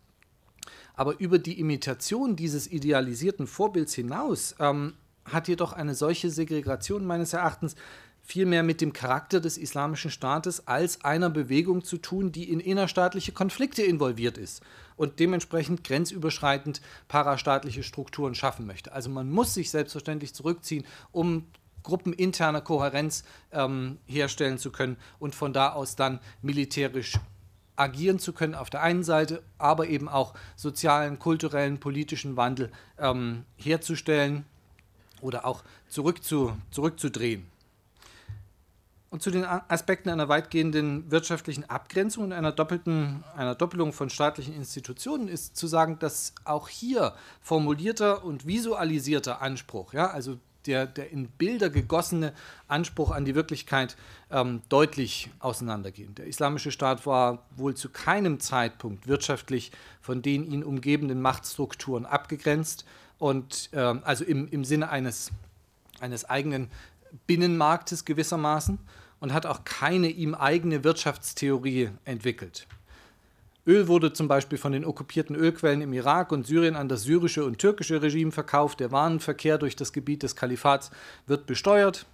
Aber über die Imitation dieses idealisierten Vorbilds hinaus ähm, hat jedoch eine solche Segregation meines Erachtens vielmehr mit dem Charakter des Islamischen Staates als einer Bewegung zu tun, die in innerstaatliche Konflikte involviert ist und dementsprechend grenzüberschreitend parastaatliche Strukturen schaffen möchte. Also man muss sich selbstverständlich zurückziehen, um gruppeninterne Kohärenz ähm, herstellen zu können und von da aus dann militärisch agieren zu können auf der einen Seite, aber eben auch sozialen, kulturellen, politischen Wandel ähm, herzustellen oder auch zurück zu, zurückzudrehen. Und zu den Aspekten einer weitgehenden wirtschaftlichen Abgrenzung und einer, doppelten, einer Doppelung von staatlichen Institutionen ist zu sagen, dass auch hier formulierter und visualisierter Anspruch, ja, also der, der in Bilder gegossene Anspruch an die Wirklichkeit ähm, deutlich auseinandergehen. Der Islamische Staat war wohl zu keinem Zeitpunkt wirtschaftlich von den ihn umgebenden Machtstrukturen abgegrenzt und ähm, also im, im Sinne eines, eines eigenen Binnenmarktes gewissermaßen und hat auch keine ihm eigene Wirtschaftstheorie entwickelt. Öl wurde zum Beispiel von den okkupierten Ölquellen im Irak und Syrien an das syrische und türkische Regime verkauft. Der Warenverkehr durch das Gebiet des Kalifats wird besteuert.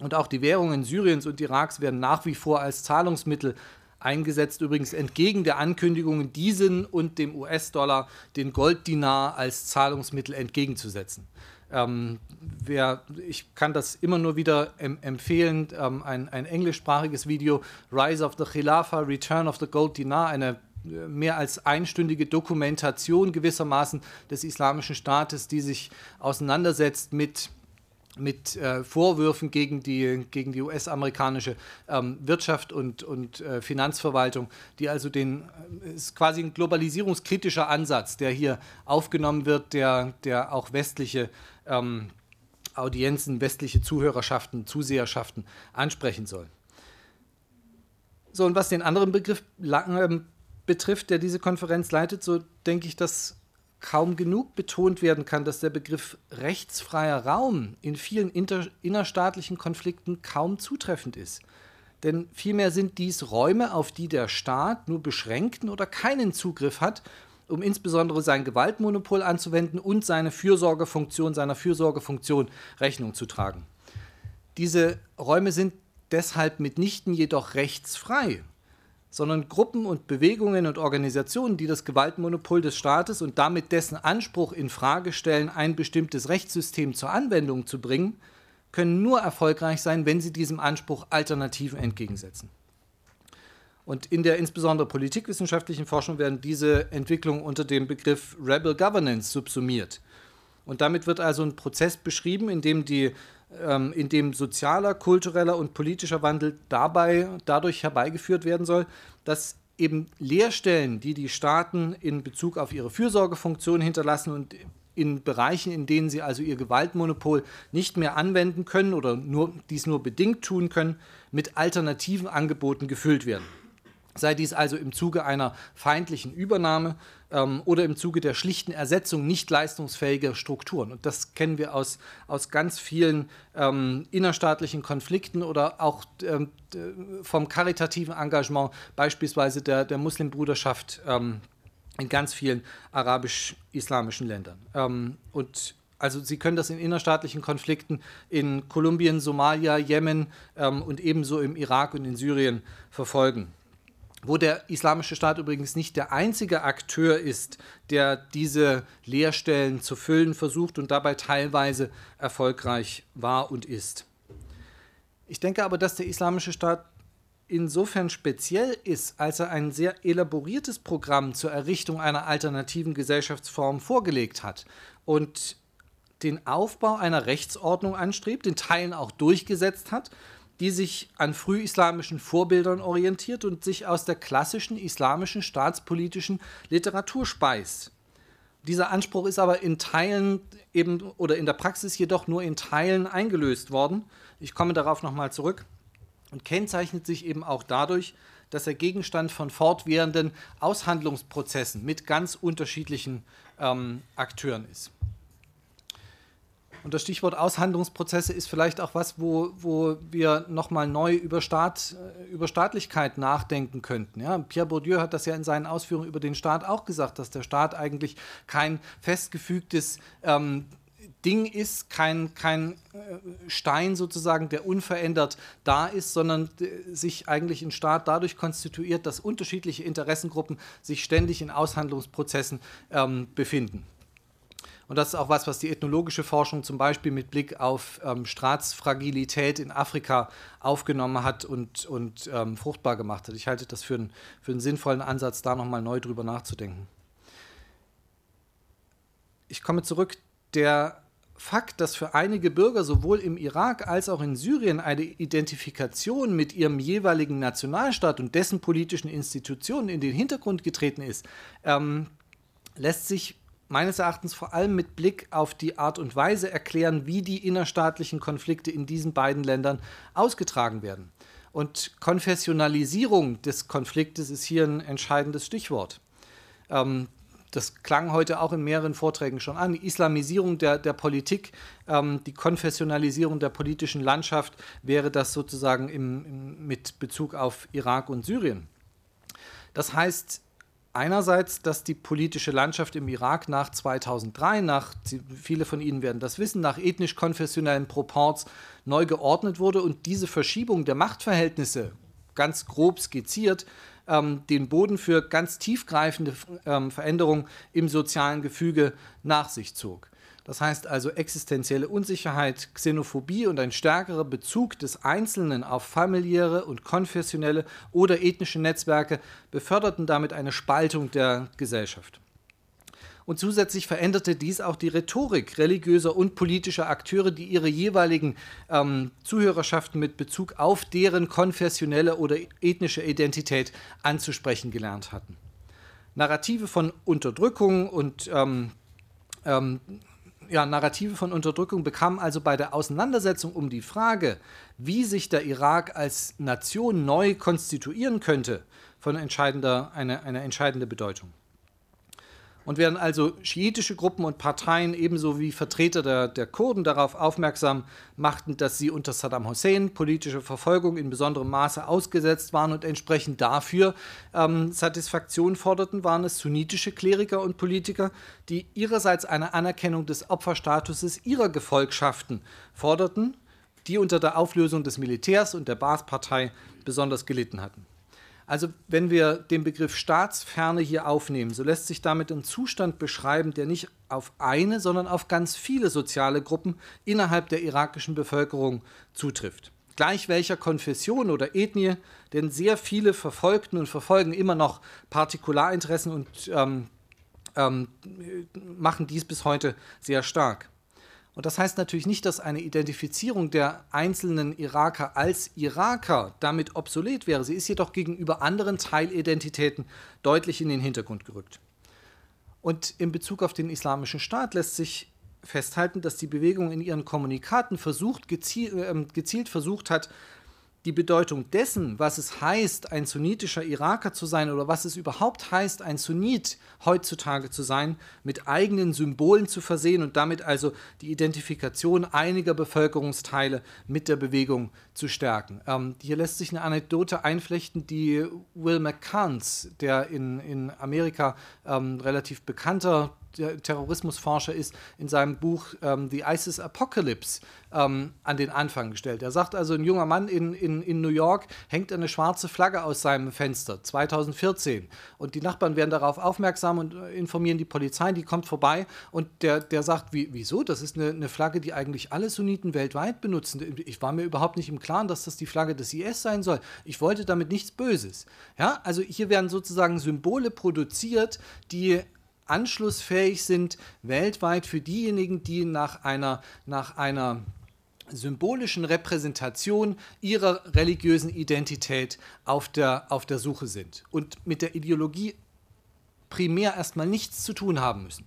Und auch die Währungen Syriens und Iraks werden nach wie vor als Zahlungsmittel eingesetzt, übrigens entgegen der Ankündigungen, diesen und dem US-Dollar den Golddinar als Zahlungsmittel entgegenzusetzen. Ähm, wer, ich kann das immer nur wieder em empfehlen, ähm, ein, ein englischsprachiges Video, Rise of the Khilafah, Return of the Gold Dinar, eine mehr als einstündige Dokumentation gewissermaßen des Islamischen Staates, die sich auseinandersetzt mit mit äh, Vorwürfen gegen die, gegen die US-amerikanische ähm, Wirtschaft und, und äh, Finanzverwaltung, die also den, äh, ist quasi ein globalisierungskritischer Ansatz, der hier aufgenommen wird, der, der auch westliche ähm, Audienzen, westliche Zuhörerschaften, Zuseherschaften ansprechen soll. So, und was den anderen Begriff ähm, betrifft, der diese Konferenz leitet, so denke ich, dass kaum genug betont werden kann, dass der Begriff rechtsfreier Raum in vielen innerstaatlichen Konflikten kaum zutreffend ist. Denn vielmehr sind dies Räume, auf die der Staat nur beschränkten oder keinen Zugriff hat, um insbesondere sein Gewaltmonopol anzuwenden und seine Fürsorgefunktion, seiner Fürsorgefunktion Rechnung zu tragen. Diese Räume sind deshalb mitnichten jedoch rechtsfrei sondern Gruppen und Bewegungen und Organisationen, die das Gewaltmonopol des Staates und damit dessen Anspruch in Frage stellen, ein bestimmtes Rechtssystem zur Anwendung zu bringen, können nur erfolgreich sein, wenn sie diesem Anspruch Alternativen entgegensetzen. Und in der insbesondere politikwissenschaftlichen Forschung werden diese Entwicklungen unter dem Begriff Rebel Governance subsumiert. Und damit wird also ein Prozess beschrieben, in dem die ähm, in dem sozialer, kultureller und politischer Wandel dabei, dadurch herbeigeführt werden soll, dass eben Leerstellen, die die Staaten in Bezug auf ihre Fürsorgefunktion hinterlassen und in Bereichen, in denen sie also ihr Gewaltmonopol nicht mehr anwenden können oder nur, dies nur bedingt tun können, mit alternativen Angeboten gefüllt werden. Sei dies also im Zuge einer feindlichen Übernahme ähm, oder im Zuge der schlichten Ersetzung nicht leistungsfähiger Strukturen. Und das kennen wir aus, aus ganz vielen ähm, innerstaatlichen Konflikten oder auch ähm, vom karitativen Engagement beispielsweise der, der Muslimbruderschaft ähm, in ganz vielen arabisch-islamischen Ländern. Ähm, und also Sie können das in innerstaatlichen Konflikten in Kolumbien, Somalia, Jemen ähm, und ebenso im Irak und in Syrien verfolgen wo der Islamische Staat übrigens nicht der einzige Akteur ist, der diese Leerstellen zu füllen versucht und dabei teilweise erfolgreich war und ist. Ich denke aber, dass der Islamische Staat insofern speziell ist, als er ein sehr elaboriertes Programm zur Errichtung einer alternativen Gesellschaftsform vorgelegt hat und den Aufbau einer Rechtsordnung anstrebt, den Teilen auch durchgesetzt hat die sich an frühislamischen Vorbildern orientiert und sich aus der klassischen islamischen staatspolitischen Literatur speist. Dieser Anspruch ist aber in Teilen eben oder in der Praxis jedoch nur in Teilen eingelöst worden. Ich komme darauf nochmal zurück und kennzeichnet sich eben auch dadurch, dass er Gegenstand von fortwährenden Aushandlungsprozessen mit ganz unterschiedlichen ähm, Akteuren ist. Und das Stichwort Aushandlungsprozesse ist vielleicht auch was, wo, wo wir nochmal neu über, Staat, äh, über Staatlichkeit nachdenken könnten. Ja? Pierre Bourdieu hat das ja in seinen Ausführungen über den Staat auch gesagt, dass der Staat eigentlich kein festgefügtes ähm, Ding ist, kein, kein äh, Stein sozusagen, der unverändert da ist, sondern äh, sich eigentlich ein Staat dadurch konstituiert, dass unterschiedliche Interessengruppen sich ständig in Aushandlungsprozessen ähm, befinden. Und das ist auch was, was die ethnologische Forschung zum Beispiel mit Blick auf ähm, Staatsfragilität in Afrika aufgenommen hat und, und ähm, fruchtbar gemacht hat. Ich halte das für, ein, für einen sinnvollen Ansatz, da nochmal neu drüber nachzudenken. Ich komme zurück. Der Fakt, dass für einige Bürger sowohl im Irak als auch in Syrien eine Identifikation mit ihrem jeweiligen Nationalstaat und dessen politischen Institutionen in den Hintergrund getreten ist, ähm, lässt sich meines Erachtens vor allem mit Blick auf die Art und Weise erklären, wie die innerstaatlichen Konflikte in diesen beiden Ländern ausgetragen werden. Und Konfessionalisierung des Konfliktes ist hier ein entscheidendes Stichwort. Ähm, das klang heute auch in mehreren Vorträgen schon an, die Islamisierung der, der Politik, ähm, die Konfessionalisierung der politischen Landschaft wäre das sozusagen im, im, mit Bezug auf Irak und Syrien. Das heißt, einerseits, dass die politische Landschaft im Irak nach 2003, nach, viele von Ihnen werden das wissen, nach ethnisch-konfessionellen Proports neu geordnet wurde und diese Verschiebung der Machtverhältnisse, ganz grob skizziert, ähm, den Boden für ganz tiefgreifende ähm, Veränderungen im sozialen Gefüge nach sich zog. Das heißt also existenzielle Unsicherheit, Xenophobie und ein stärkerer Bezug des Einzelnen auf familiäre und konfessionelle oder ethnische Netzwerke beförderten damit eine Spaltung der Gesellschaft. Und zusätzlich veränderte dies auch die Rhetorik religiöser und politischer Akteure, die ihre jeweiligen ähm, Zuhörerschaften mit Bezug auf deren konfessionelle oder ethnische Identität anzusprechen gelernt hatten. Narrative von Unterdrückung und ähm, ähm, ja, Narrative von Unterdrückung bekamen also bei der Auseinandersetzung um die Frage, wie sich der Irak als Nation neu konstituieren könnte, von entscheidender, eine, eine entscheidende Bedeutung und werden also schiitische Gruppen und Parteien ebenso wie Vertreter der, der Kurden darauf aufmerksam machten, dass sie unter Saddam Hussein politische Verfolgung in besonderem Maße ausgesetzt waren und entsprechend dafür ähm, Satisfaktion forderten, waren es sunnitische Kleriker und Politiker, die ihrerseits eine Anerkennung des Opferstatuses ihrer Gefolgschaften forderten, die unter der Auflösung des Militärs und der Baas-Partei besonders gelitten hatten. Also wenn wir den Begriff Staatsferne hier aufnehmen, so lässt sich damit ein Zustand beschreiben, der nicht auf eine, sondern auf ganz viele soziale Gruppen innerhalb der irakischen Bevölkerung zutrifft. Gleich welcher Konfession oder Ethnie, denn sehr viele verfolgten und verfolgen immer noch Partikularinteressen und ähm, ähm, machen dies bis heute sehr stark. Und das heißt natürlich nicht, dass eine Identifizierung der einzelnen Iraker als Iraker damit obsolet wäre. Sie ist jedoch gegenüber anderen Teilidentitäten deutlich in den Hintergrund gerückt. Und in Bezug auf den Islamischen Staat lässt sich festhalten, dass die Bewegung in ihren Kommunikaten versucht, geziel, äh, gezielt versucht hat, die Bedeutung dessen, was es heißt, ein sunnitischer Iraker zu sein oder was es überhaupt heißt, ein Sunnit heutzutage zu sein, mit eigenen Symbolen zu versehen und damit also die Identifikation einiger Bevölkerungsteile mit der Bewegung zu stärken. Ähm, hier lässt sich eine Anekdote einflechten, die Will McCants, der in, in Amerika ähm, relativ bekannter Terrorismusforscher ist, in seinem Buch ähm, The ISIS Apocalypse ähm, an den Anfang gestellt. Er sagt also, ein junger Mann in, in, in New York hängt eine schwarze Flagge aus seinem Fenster, 2014. Und die Nachbarn werden darauf aufmerksam und äh, informieren die Polizei, die kommt vorbei und der, der sagt, wie, wieso? Das ist eine, eine Flagge, die eigentlich alle Sunniten weltweit benutzen. Ich war mir überhaupt nicht im Klaren, dass das die Flagge des IS sein soll. Ich wollte damit nichts Böses. Ja, also hier werden sozusagen Symbole produziert, die anschlussfähig sind weltweit für diejenigen, die nach einer, nach einer symbolischen Repräsentation ihrer religiösen Identität auf der, auf der Suche sind und mit der Ideologie primär erstmal nichts zu tun haben müssen.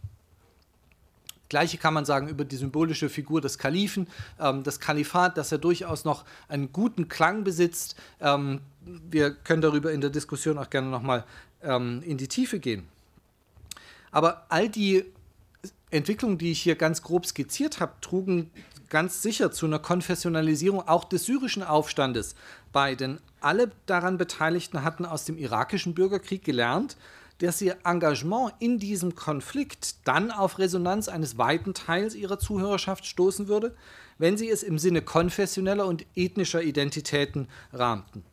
Gleiche kann man sagen über die symbolische Figur des Kalifen, ähm, das Kalifat, dass er durchaus noch einen guten Klang besitzt. Ähm, wir können darüber in der Diskussion auch gerne nochmal ähm, in die Tiefe gehen. Aber all die Entwicklungen, die ich hier ganz grob skizziert habe, trugen ganz sicher zu einer Konfessionalisierung auch des syrischen Aufstandes bei, denn alle daran Beteiligten hatten aus dem irakischen Bürgerkrieg gelernt, dass ihr Engagement in diesem Konflikt dann auf Resonanz eines weiten Teils ihrer Zuhörerschaft stoßen würde, wenn sie es im Sinne konfessioneller und ethnischer Identitäten rahmten.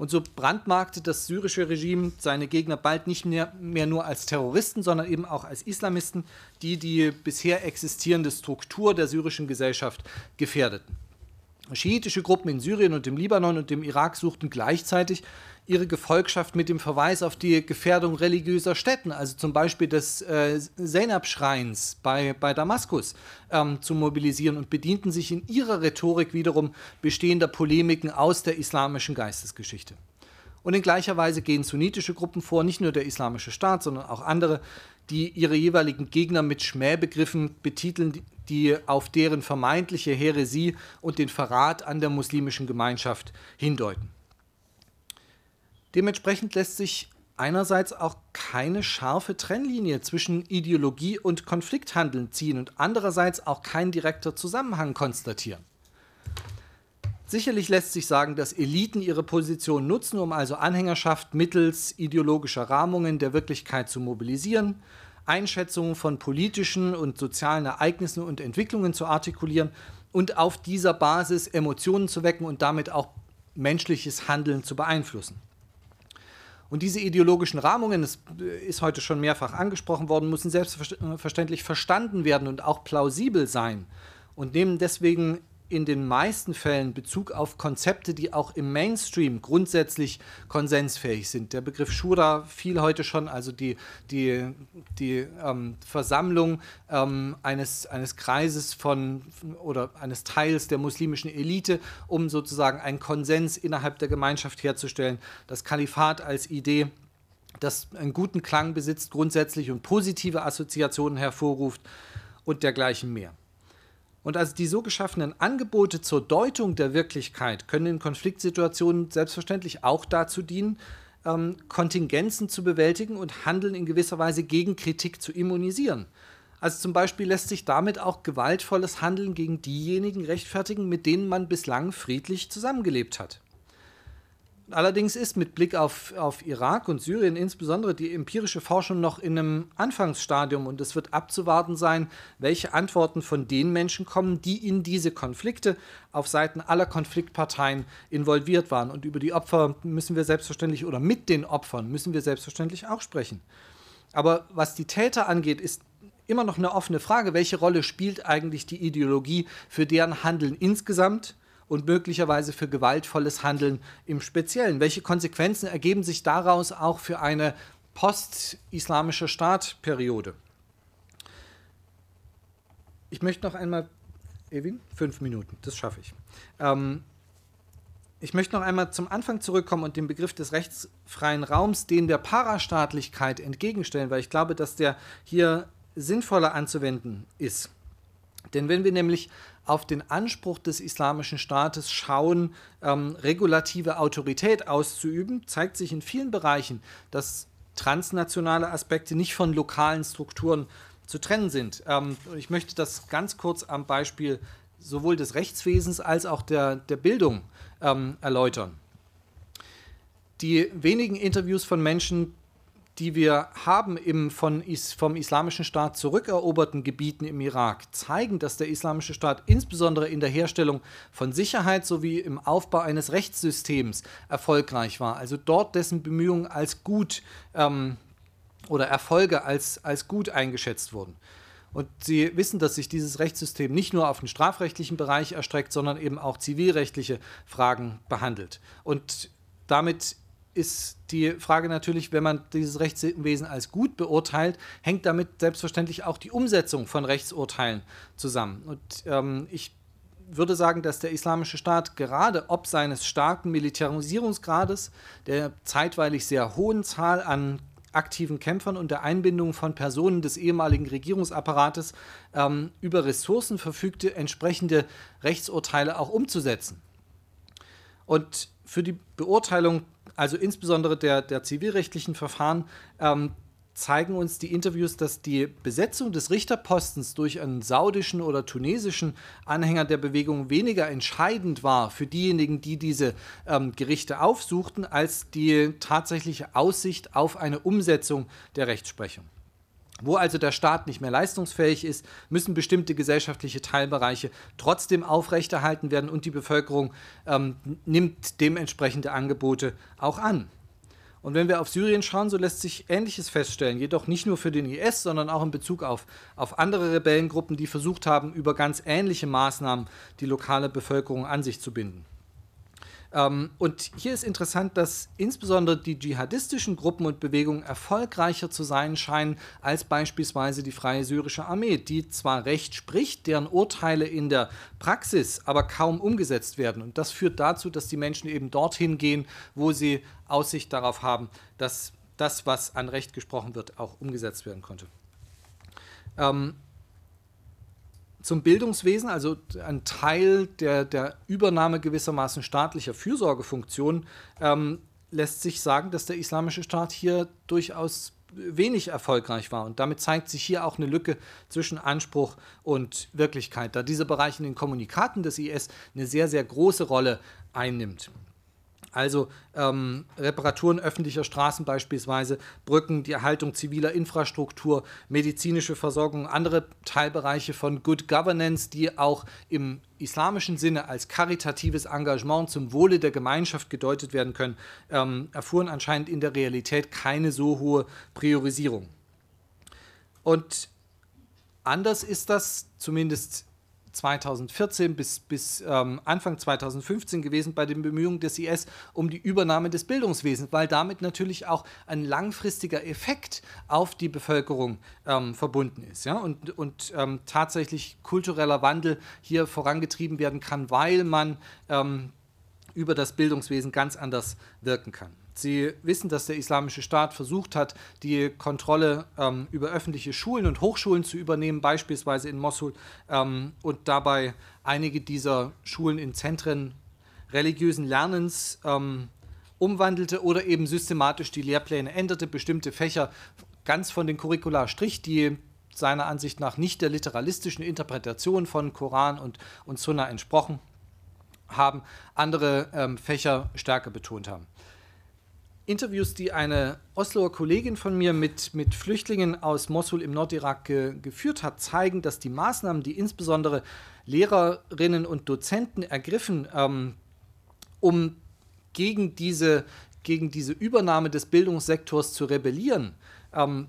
Und so brandmarkte das syrische Regime seine Gegner bald nicht mehr, mehr nur als Terroristen, sondern eben auch als Islamisten, die die bisher existierende Struktur der syrischen Gesellschaft gefährdeten. Schiitische Gruppen in Syrien und im Libanon und im Irak suchten gleichzeitig ihre Gefolgschaft mit dem Verweis auf die Gefährdung religiöser Stätten, also zum Beispiel des äh, Zainab-Schreins bei, bei Damaskus, ähm, zu mobilisieren und bedienten sich in ihrer Rhetorik wiederum bestehender Polemiken aus der islamischen Geistesgeschichte. Und in gleicher Weise gehen sunnitische Gruppen vor, nicht nur der Islamische Staat, sondern auch andere, die ihre jeweiligen Gegner mit Schmähbegriffen betiteln, die auf deren vermeintliche Häresie und den Verrat an der muslimischen Gemeinschaft hindeuten. Dementsprechend lässt sich einerseits auch keine scharfe Trennlinie zwischen Ideologie und Konflikthandeln ziehen und andererseits auch kein direkter Zusammenhang konstatieren. Sicherlich lässt sich sagen, dass Eliten ihre Position nutzen, um also Anhängerschaft mittels ideologischer Rahmungen der Wirklichkeit zu mobilisieren, Einschätzungen von politischen und sozialen Ereignissen und Entwicklungen zu artikulieren und auf dieser Basis Emotionen zu wecken und damit auch menschliches Handeln zu beeinflussen. Und diese ideologischen Rahmungen, das äh, ist heute schon mehrfach angesprochen worden, müssen selbstverständlich verstanden werden und auch plausibel sein und nehmen deswegen in den meisten Fällen Bezug auf Konzepte, die auch im Mainstream grundsätzlich konsensfähig sind. Der Begriff Shura fiel heute schon, also die, die, die ähm, Versammlung ähm, eines, eines Kreises von oder eines Teils der muslimischen Elite, um sozusagen einen Konsens innerhalb der Gemeinschaft herzustellen. Das Kalifat als Idee, das einen guten Klang besitzt grundsätzlich und positive Assoziationen hervorruft und dergleichen mehr. Und also die so geschaffenen Angebote zur Deutung der Wirklichkeit können in Konfliktsituationen selbstverständlich auch dazu dienen, ähm, Kontingenzen zu bewältigen und Handeln in gewisser Weise gegen Kritik zu immunisieren. Also zum Beispiel lässt sich damit auch gewaltvolles Handeln gegen diejenigen rechtfertigen, mit denen man bislang friedlich zusammengelebt hat. Allerdings ist mit Blick auf, auf Irak und Syrien insbesondere die empirische Forschung noch in einem Anfangsstadium und es wird abzuwarten sein, welche Antworten von den Menschen kommen, die in diese Konflikte auf Seiten aller Konfliktparteien involviert waren. Und über die Opfer müssen wir selbstverständlich oder mit den Opfern müssen wir selbstverständlich auch sprechen. Aber was die Täter angeht, ist immer noch eine offene Frage, welche Rolle spielt eigentlich die Ideologie für deren Handeln insgesamt und möglicherweise für gewaltvolles Handeln im Speziellen. Welche Konsequenzen ergeben sich daraus auch für eine postislamische Staatperiode? Ich möchte noch einmal, Evin, fünf Minuten, das schaffe ich. Ähm, ich möchte noch einmal zum Anfang zurückkommen und den Begriff des rechtsfreien Raums, den der Parastaatlichkeit entgegenstellen, weil ich glaube, dass der hier sinnvoller anzuwenden ist. Denn wenn wir nämlich auf den Anspruch des Islamischen Staates schauen, ähm, regulative Autorität auszuüben, zeigt sich in vielen Bereichen, dass transnationale Aspekte nicht von lokalen Strukturen zu trennen sind. Ähm, ich möchte das ganz kurz am Beispiel sowohl des Rechtswesens als auch der, der Bildung ähm, erläutern. Die wenigen Interviews von Menschen, die wir haben im von is, vom Islamischen Staat zurückeroberten Gebieten im Irak, zeigen, dass der Islamische Staat insbesondere in der Herstellung von Sicherheit sowie im Aufbau eines Rechtssystems erfolgreich war. Also dort dessen Bemühungen als gut ähm, oder Erfolge als, als gut eingeschätzt wurden. Und Sie wissen, dass sich dieses Rechtssystem nicht nur auf den strafrechtlichen Bereich erstreckt, sondern eben auch zivilrechtliche Fragen behandelt. Und damit ist die Frage natürlich, wenn man dieses Rechtswesen als gut beurteilt, hängt damit selbstverständlich auch die Umsetzung von Rechtsurteilen zusammen. Und ähm, ich würde sagen, dass der Islamische Staat gerade ob seines starken Militarisierungsgrades, der zeitweilig sehr hohen Zahl an aktiven Kämpfern und der Einbindung von Personen des ehemaligen Regierungsapparates ähm, über Ressourcen verfügte, entsprechende Rechtsurteile auch umzusetzen. Und für die Beurteilung, also insbesondere der, der zivilrechtlichen Verfahren, ähm, zeigen uns die Interviews, dass die Besetzung des Richterpostens durch einen saudischen oder tunesischen Anhänger der Bewegung weniger entscheidend war für diejenigen, die diese ähm, Gerichte aufsuchten, als die tatsächliche Aussicht auf eine Umsetzung der Rechtsprechung. Wo also der Staat nicht mehr leistungsfähig ist, müssen bestimmte gesellschaftliche Teilbereiche trotzdem aufrechterhalten werden und die Bevölkerung ähm, nimmt dementsprechende Angebote auch an. Und wenn wir auf Syrien schauen, so lässt sich Ähnliches feststellen, jedoch nicht nur für den IS, sondern auch in Bezug auf, auf andere Rebellengruppen, die versucht haben, über ganz ähnliche Maßnahmen die lokale Bevölkerung an sich zu binden. Ähm, und hier ist interessant, dass insbesondere die dschihadistischen Gruppen und Bewegungen erfolgreicher zu sein scheinen als beispielsweise die Freie Syrische Armee, die zwar Recht spricht, deren Urteile in der Praxis aber kaum umgesetzt werden. Und das führt dazu, dass die Menschen eben dorthin gehen, wo sie Aussicht darauf haben, dass das, was an Recht gesprochen wird, auch umgesetzt werden konnte. Ähm, zum Bildungswesen, also ein Teil der, der Übernahme gewissermaßen staatlicher Fürsorgefunktionen, ähm, lässt sich sagen, dass der islamische Staat hier durchaus wenig erfolgreich war. Und damit zeigt sich hier auch eine Lücke zwischen Anspruch und Wirklichkeit, da dieser Bereich in den Kommunikaten des IS eine sehr, sehr große Rolle einnimmt. Also ähm, Reparaturen öffentlicher Straßen beispielsweise, Brücken, die Erhaltung ziviler Infrastruktur, medizinische Versorgung, andere Teilbereiche von Good Governance, die auch im islamischen Sinne als karitatives Engagement zum Wohle der Gemeinschaft gedeutet werden können, ähm, erfuhren anscheinend in der Realität keine so hohe Priorisierung. Und anders ist das zumindest 2014 bis, bis ähm, Anfang 2015 gewesen bei den Bemühungen des IS um die Übernahme des Bildungswesens, weil damit natürlich auch ein langfristiger Effekt auf die Bevölkerung ähm, verbunden ist ja? und, und ähm, tatsächlich kultureller Wandel hier vorangetrieben werden kann, weil man ähm, über das Bildungswesen ganz anders wirken kann. Sie wissen, dass der Islamische Staat versucht hat, die Kontrolle ähm, über öffentliche Schulen und Hochschulen zu übernehmen, beispielsweise in Mosul, ähm, und dabei einige dieser Schulen in Zentren religiösen Lernens ähm, umwandelte oder eben systematisch die Lehrpläne änderte, bestimmte Fächer ganz von den Curricula strich, die seiner Ansicht nach nicht der literalistischen Interpretation von Koran und, und Sunna entsprochen haben, andere ähm, Fächer stärker betont haben. Interviews, die eine Osloer Kollegin von mir mit, mit Flüchtlingen aus Mosul im Nordirak ge, geführt hat, zeigen, dass die Maßnahmen, die insbesondere Lehrerinnen und Dozenten ergriffen, ähm, um gegen diese, gegen diese Übernahme des Bildungssektors zu rebellieren, ähm,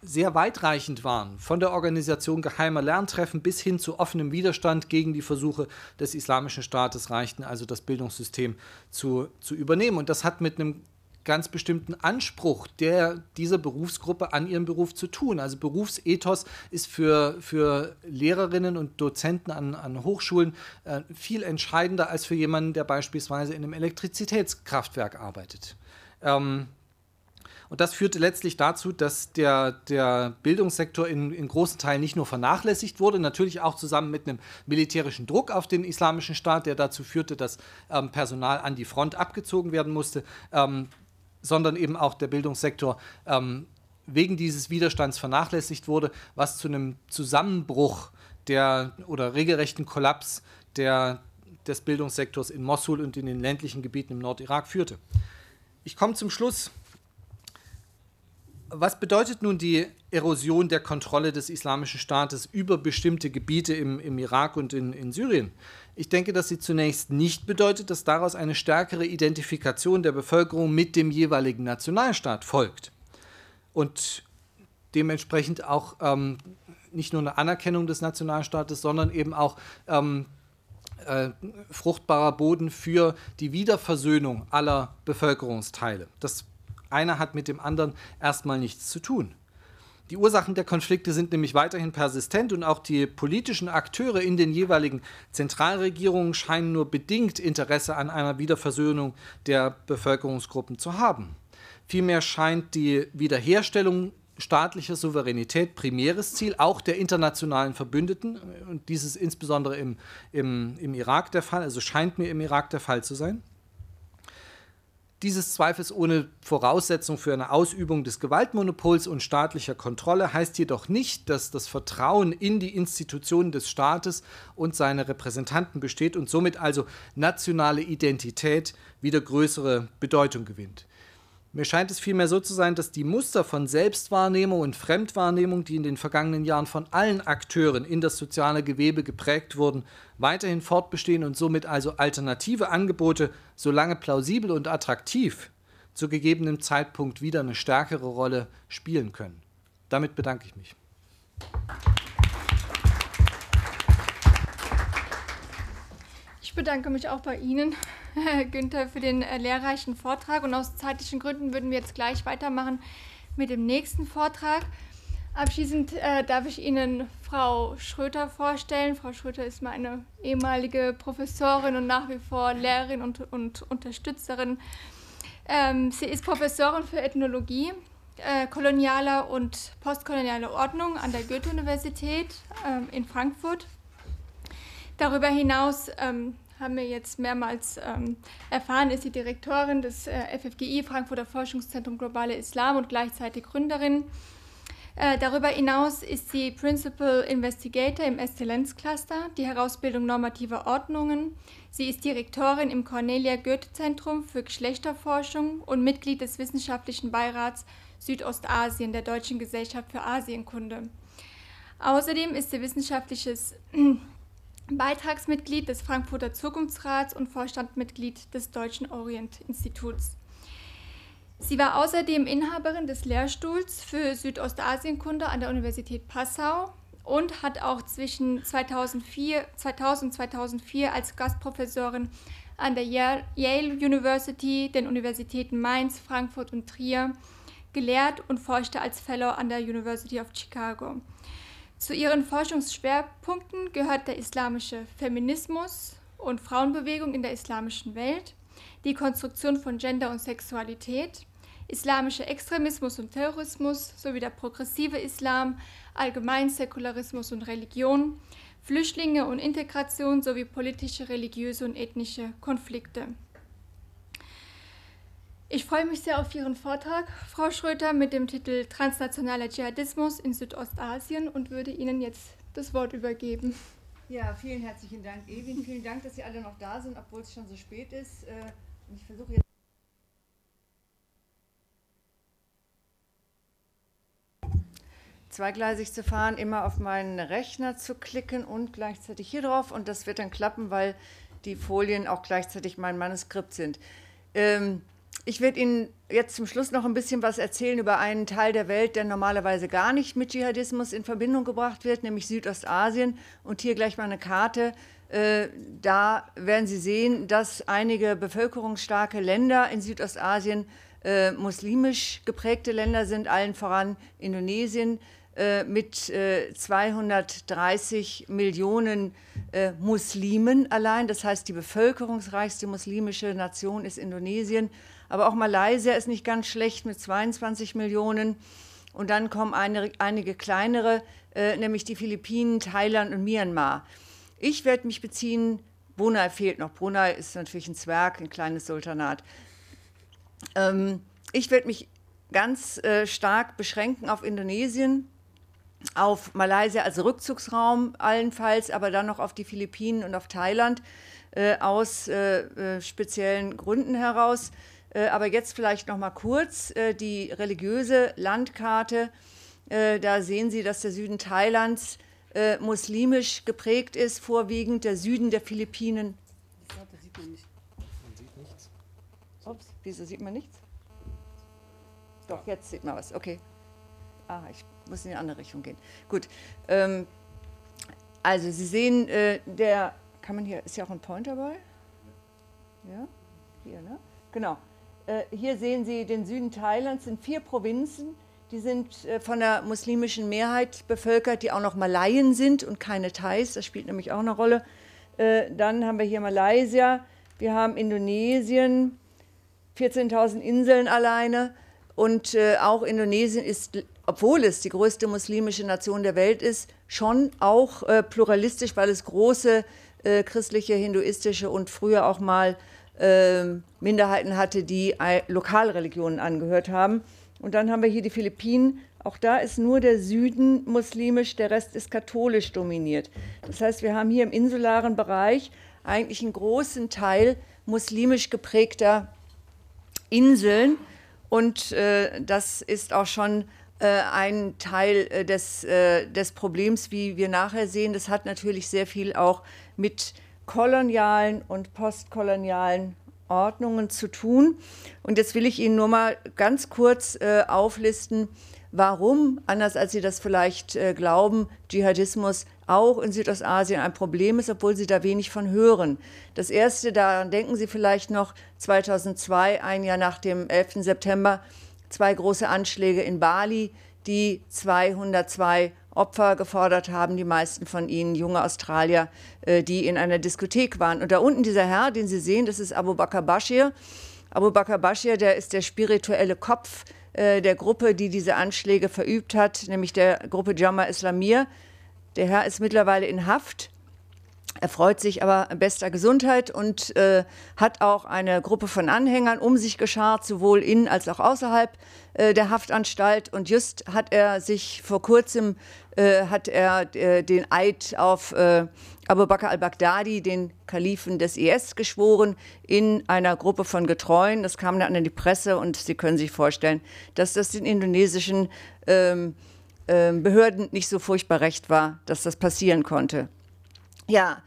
sehr weitreichend waren, von der Organisation geheimer Lerntreffen bis hin zu offenem Widerstand gegen die Versuche des Islamischen Staates reichten, also das Bildungssystem zu, zu übernehmen. Und das hat mit einem ganz bestimmten Anspruch der, dieser Berufsgruppe an ihren Beruf zu tun. Also Berufsethos ist für, für Lehrerinnen und Dozenten an, an Hochschulen äh, viel entscheidender als für jemanden, der beispielsweise in einem Elektrizitätskraftwerk arbeitet. Ähm, und das führte letztlich dazu, dass der, der Bildungssektor in, in großen Teilen nicht nur vernachlässigt wurde, natürlich auch zusammen mit einem militärischen Druck auf den islamischen Staat, der dazu führte, dass ähm, Personal an die Front abgezogen werden musste. Ähm, sondern eben auch der Bildungssektor ähm, wegen dieses Widerstands vernachlässigt wurde, was zu einem Zusammenbruch der oder regelrechten Kollaps der, des Bildungssektors in Mosul und in den ländlichen Gebieten im Nordirak führte. Ich komme zum Schluss. Was bedeutet nun die Erosion der Kontrolle des Islamischen Staates über bestimmte Gebiete im, im Irak und in, in Syrien? Ich denke, dass sie zunächst nicht bedeutet, dass daraus eine stärkere Identifikation der Bevölkerung mit dem jeweiligen Nationalstaat folgt. Und dementsprechend auch ähm, nicht nur eine Anerkennung des Nationalstaates, sondern eben auch ähm, äh, fruchtbarer Boden für die Wiederversöhnung aller Bevölkerungsteile. Das eine hat mit dem anderen erstmal nichts zu tun. Die Ursachen der Konflikte sind nämlich weiterhin persistent und auch die politischen Akteure in den jeweiligen Zentralregierungen scheinen nur bedingt Interesse an einer Wiederversöhnung der Bevölkerungsgruppen zu haben. Vielmehr scheint die Wiederherstellung staatlicher Souveränität primäres Ziel auch der internationalen Verbündeten und dieses insbesondere im, im, im Irak der Fall, also scheint mir im Irak der Fall zu sein dieses Zweifels ohne Voraussetzung für eine Ausübung des Gewaltmonopols und staatlicher Kontrolle heißt jedoch nicht, dass das Vertrauen in die Institutionen des Staates und seine Repräsentanten besteht und somit also nationale Identität wieder größere Bedeutung gewinnt. Mir scheint es vielmehr so zu sein, dass die Muster von Selbstwahrnehmung und Fremdwahrnehmung, die in den vergangenen Jahren von allen Akteuren in das soziale Gewebe geprägt wurden, weiterhin fortbestehen und somit also alternative Angebote, solange plausibel und attraktiv, zu gegebenem Zeitpunkt wieder eine stärkere Rolle spielen können. Damit bedanke ich mich. bedanke mich auch bei Ihnen, Herr Günther, für den äh, lehrreichen Vortrag. Und aus zeitlichen Gründen würden wir jetzt gleich weitermachen mit dem nächsten Vortrag. Abschließend äh, darf ich Ihnen Frau Schröter vorstellen. Frau Schröter ist meine ehemalige Professorin und nach wie vor Lehrerin und, und Unterstützerin. Ähm, sie ist Professorin für Ethnologie, äh, kolonialer und postkoloniale Ordnung an der Goethe-Universität ähm, in Frankfurt. Darüber hinaus ähm, haben wir jetzt mehrmals ähm, erfahren, ist sie Direktorin des äh, FFGI, Frankfurter Forschungszentrum Globale Islam und gleichzeitig Gründerin. Äh, darüber hinaus ist sie Principal Investigator im Exzellenzcluster, die Herausbildung normativer Ordnungen. Sie ist Direktorin im Cornelia Goethe-Zentrum für Geschlechterforschung und Mitglied des Wissenschaftlichen Beirats Südostasien der Deutschen Gesellschaft für Asienkunde. Außerdem ist sie wissenschaftliches Beitragsmitglied des Frankfurter Zukunftsrats und Vorstandsmitglied des Deutschen Orient-Instituts. Sie war außerdem Inhaberin des Lehrstuhls für Südostasienkunde an der Universität Passau und hat auch zwischen 2004, 2000 und 2004 als Gastprofessorin an der Yale University, den Universitäten Mainz, Frankfurt und Trier gelehrt und forschte als Fellow an der University of Chicago. Zu ihren Forschungsschwerpunkten gehört der islamische Feminismus und Frauenbewegung in der islamischen Welt, die Konstruktion von Gender und Sexualität, islamischer Extremismus und Terrorismus sowie der progressive Islam, Allgemeinsäkularismus und Religion, Flüchtlinge und Integration sowie politische, religiöse und ethnische Konflikte. Ich freue mich sehr auf Ihren Vortrag, Frau Schröter, mit dem Titel Transnationaler Dschihadismus in Südostasien und würde Ihnen jetzt das Wort übergeben. Ja, vielen herzlichen Dank, Evin. Vielen Dank, dass Sie alle noch da sind, obwohl es schon so spät ist. Und äh, Ich versuche jetzt. zweigleisig zu fahren, immer auf meinen Rechner zu klicken und gleichzeitig hier drauf. Und das wird dann klappen, weil die Folien auch gleichzeitig mein Manuskript sind. Ähm, ich werde Ihnen jetzt zum Schluss noch ein bisschen was erzählen über einen Teil der Welt, der normalerweise gar nicht mit Dschihadismus in Verbindung gebracht wird, nämlich Südostasien. Und hier gleich mal eine Karte. Äh, da werden Sie sehen, dass einige bevölkerungsstarke Länder in Südostasien äh, muslimisch geprägte Länder sind, allen voran Indonesien äh, mit 230 äh, Millionen äh, Muslimen allein. Das heißt, die bevölkerungsreichste muslimische Nation ist Indonesien. Aber auch Malaysia ist nicht ganz schlecht mit 22 Millionen. Und dann kommen eine, einige kleinere, äh, nämlich die Philippinen, Thailand und Myanmar. Ich werde mich beziehen, Brunei fehlt noch. Brunei ist natürlich ein Zwerg, ein kleines Sultanat. Ähm, ich werde mich ganz äh, stark beschränken auf Indonesien, auf Malaysia als Rückzugsraum allenfalls, aber dann noch auf die Philippinen und auf Thailand äh, aus äh, äh speziellen Gründen heraus. Äh, aber jetzt vielleicht noch mal kurz äh, die religiöse Landkarte. Äh, da sehen Sie, dass der Süden Thailands muslimisch geprägt ist, vorwiegend der Süden der Philippinen. man sieht nichts. Ups, wieso sieht man nichts? Doch, jetzt sieht man was. Okay. Ah, ich muss in die andere Richtung gehen. Gut. Ähm, also Sie sehen, äh, der kann man hier, ist ja auch ein Pointer bei? Ja, hier, ne? Genau. Äh, hier sehen Sie den Süden Thailands, sind vier Provinzen, die sind äh, von der muslimischen Mehrheit bevölkert, die auch noch Malaien sind und keine Thais, das spielt nämlich auch eine Rolle. Äh, dann haben wir hier Malaysia, wir haben Indonesien, 14.000 Inseln alleine und auch Indonesien ist, obwohl es die größte muslimische Nation der Welt ist, schon auch pluralistisch, weil es große christliche, hinduistische und früher auch mal äh, Minderheiten hatte, die Lokalreligionen angehört haben. Und dann haben wir hier die Philippinen. Auch da ist nur der Süden muslimisch, der Rest ist katholisch dominiert. Das heißt, wir haben hier im insularen Bereich eigentlich einen großen Teil muslimisch geprägter Inseln. Und äh, das ist auch schon äh, ein Teil äh, des, äh, des Problems, wie wir nachher sehen. Das hat natürlich sehr viel auch mit kolonialen und postkolonialen Ordnungen zu tun. Und jetzt will ich Ihnen nur mal ganz kurz äh, auflisten, warum, anders als Sie das vielleicht äh, glauben, Dschihadismus auch in Südostasien ein Problem ist, obwohl Sie da wenig von hören. Das Erste, daran denken Sie vielleicht noch, 2002, ein Jahr nach dem 11. September, zwei große Anschläge in Bali, die 202 Opfer gefordert haben, die meisten von ihnen junge Australier, äh, die in einer Diskothek waren. Und da unten dieser Herr, den Sie sehen, das ist Abu Bakr Bashir. Abu Bakr Bashir, der ist der spirituelle Kopf äh, der Gruppe, die diese Anschläge verübt hat, nämlich der Gruppe Jama Islamir. Der Herr ist mittlerweile in Haft. Er freut sich aber bester Gesundheit und äh, hat auch eine Gruppe von Anhängern um sich geschart, sowohl in als auch außerhalb äh, der Haftanstalt. Und just hat er sich vor kurzem äh, hat er äh, den Eid auf äh, Abu Bakr al-Baghdadi, den Kalifen des IS, geschworen in einer Gruppe von Getreuen. Das kam dann an die Presse und Sie können sich vorstellen, dass das den indonesischen ähm, ähm, Behörden nicht so furchtbar recht war, dass das passieren konnte. Ja,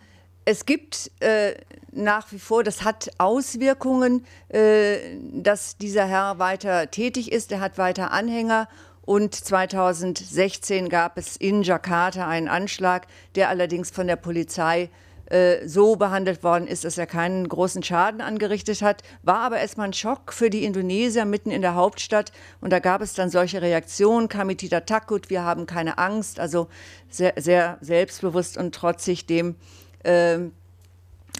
es gibt äh, nach wie vor, das hat Auswirkungen, äh, dass dieser Herr weiter tätig ist, er hat weiter Anhänger und 2016 gab es in Jakarta einen Anschlag, der allerdings von der Polizei äh, so behandelt worden ist, dass er keinen großen Schaden angerichtet hat, war aber erstmal ein Schock für die Indonesier mitten in der Hauptstadt. Und da gab es dann solche Reaktionen, Kamitita Takut, wir haben keine Angst, also sehr, sehr selbstbewusst und trotzig dem äh,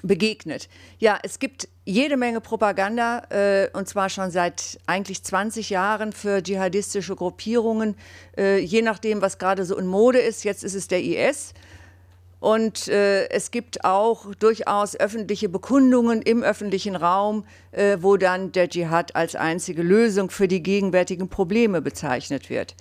begegnet. Ja, es gibt jede Menge Propaganda, äh, und zwar schon seit eigentlich 20 Jahren für dschihadistische Gruppierungen, äh, je nachdem, was gerade so in Mode ist. Jetzt ist es der IS. Und äh, es gibt auch durchaus öffentliche Bekundungen im öffentlichen Raum, äh, wo dann der Dschihad als einzige Lösung für die gegenwärtigen Probleme bezeichnet wird.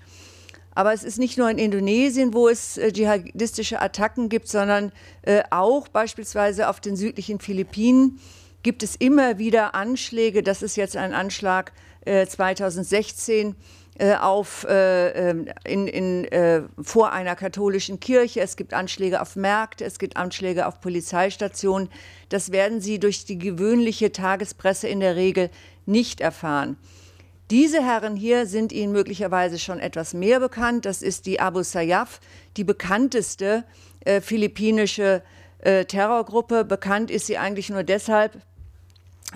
Aber es ist nicht nur in Indonesien, wo es äh, dschihadistische Attacken gibt, sondern äh, auch beispielsweise auf den südlichen Philippinen gibt es immer wieder Anschläge. Das ist jetzt ein Anschlag äh, 2016 äh, auf, äh, äh in, in, äh, vor einer katholischen Kirche. Es gibt Anschläge auf Märkte, es gibt Anschläge auf Polizeistationen. Das werden Sie durch die gewöhnliche Tagespresse in der Regel nicht erfahren. Diese Herren hier sind Ihnen möglicherweise schon etwas mehr bekannt. Das ist die Abu Sayyaf, die bekannteste äh, philippinische Terrorgruppe. Bekannt ist sie eigentlich nur deshalb,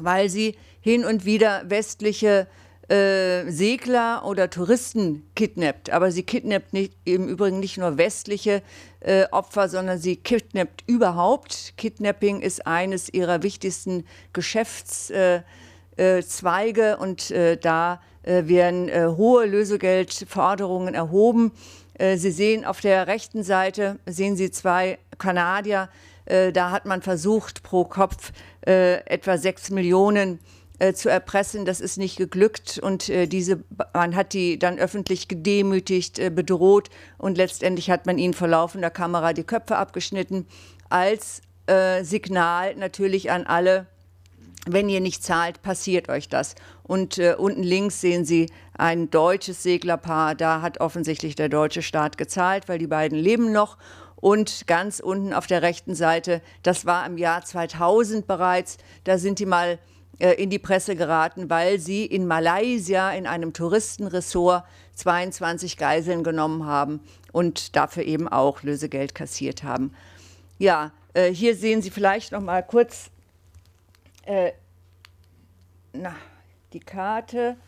weil sie hin und wieder westliche äh, Segler oder Touristen kidnappt. Aber sie kidnappt nicht, im Übrigen nicht nur westliche äh, Opfer, sondern sie kidnappt überhaupt. Kidnapping ist eines ihrer wichtigsten Geschäftszweige äh, äh und äh, da äh, werden hohe Lösegeldforderungen erhoben. Sie sehen auf der rechten Seite, sehen Sie zwei Kanadier, da hat man versucht, pro Kopf äh, etwa sechs Millionen äh, zu erpressen. Das ist nicht geglückt und äh, diese, man hat die dann öffentlich gedemütigt, äh, bedroht und letztendlich hat man ihnen vor laufender Kamera die Köpfe abgeschnitten als äh, Signal natürlich an alle, wenn ihr nicht zahlt, passiert euch das. Und äh, unten links sehen Sie ein deutsches Seglerpaar. Da hat offensichtlich der deutsche Staat gezahlt, weil die beiden leben noch. Und ganz unten auf der rechten Seite, das war im Jahr 2000 bereits, da sind die mal äh, in die Presse geraten, weil sie in Malaysia in einem Touristenressort 22 Geiseln genommen haben und dafür eben auch Lösegeld kassiert haben. Ja, äh, hier sehen Sie vielleicht noch mal kurz äh, na, die Karte.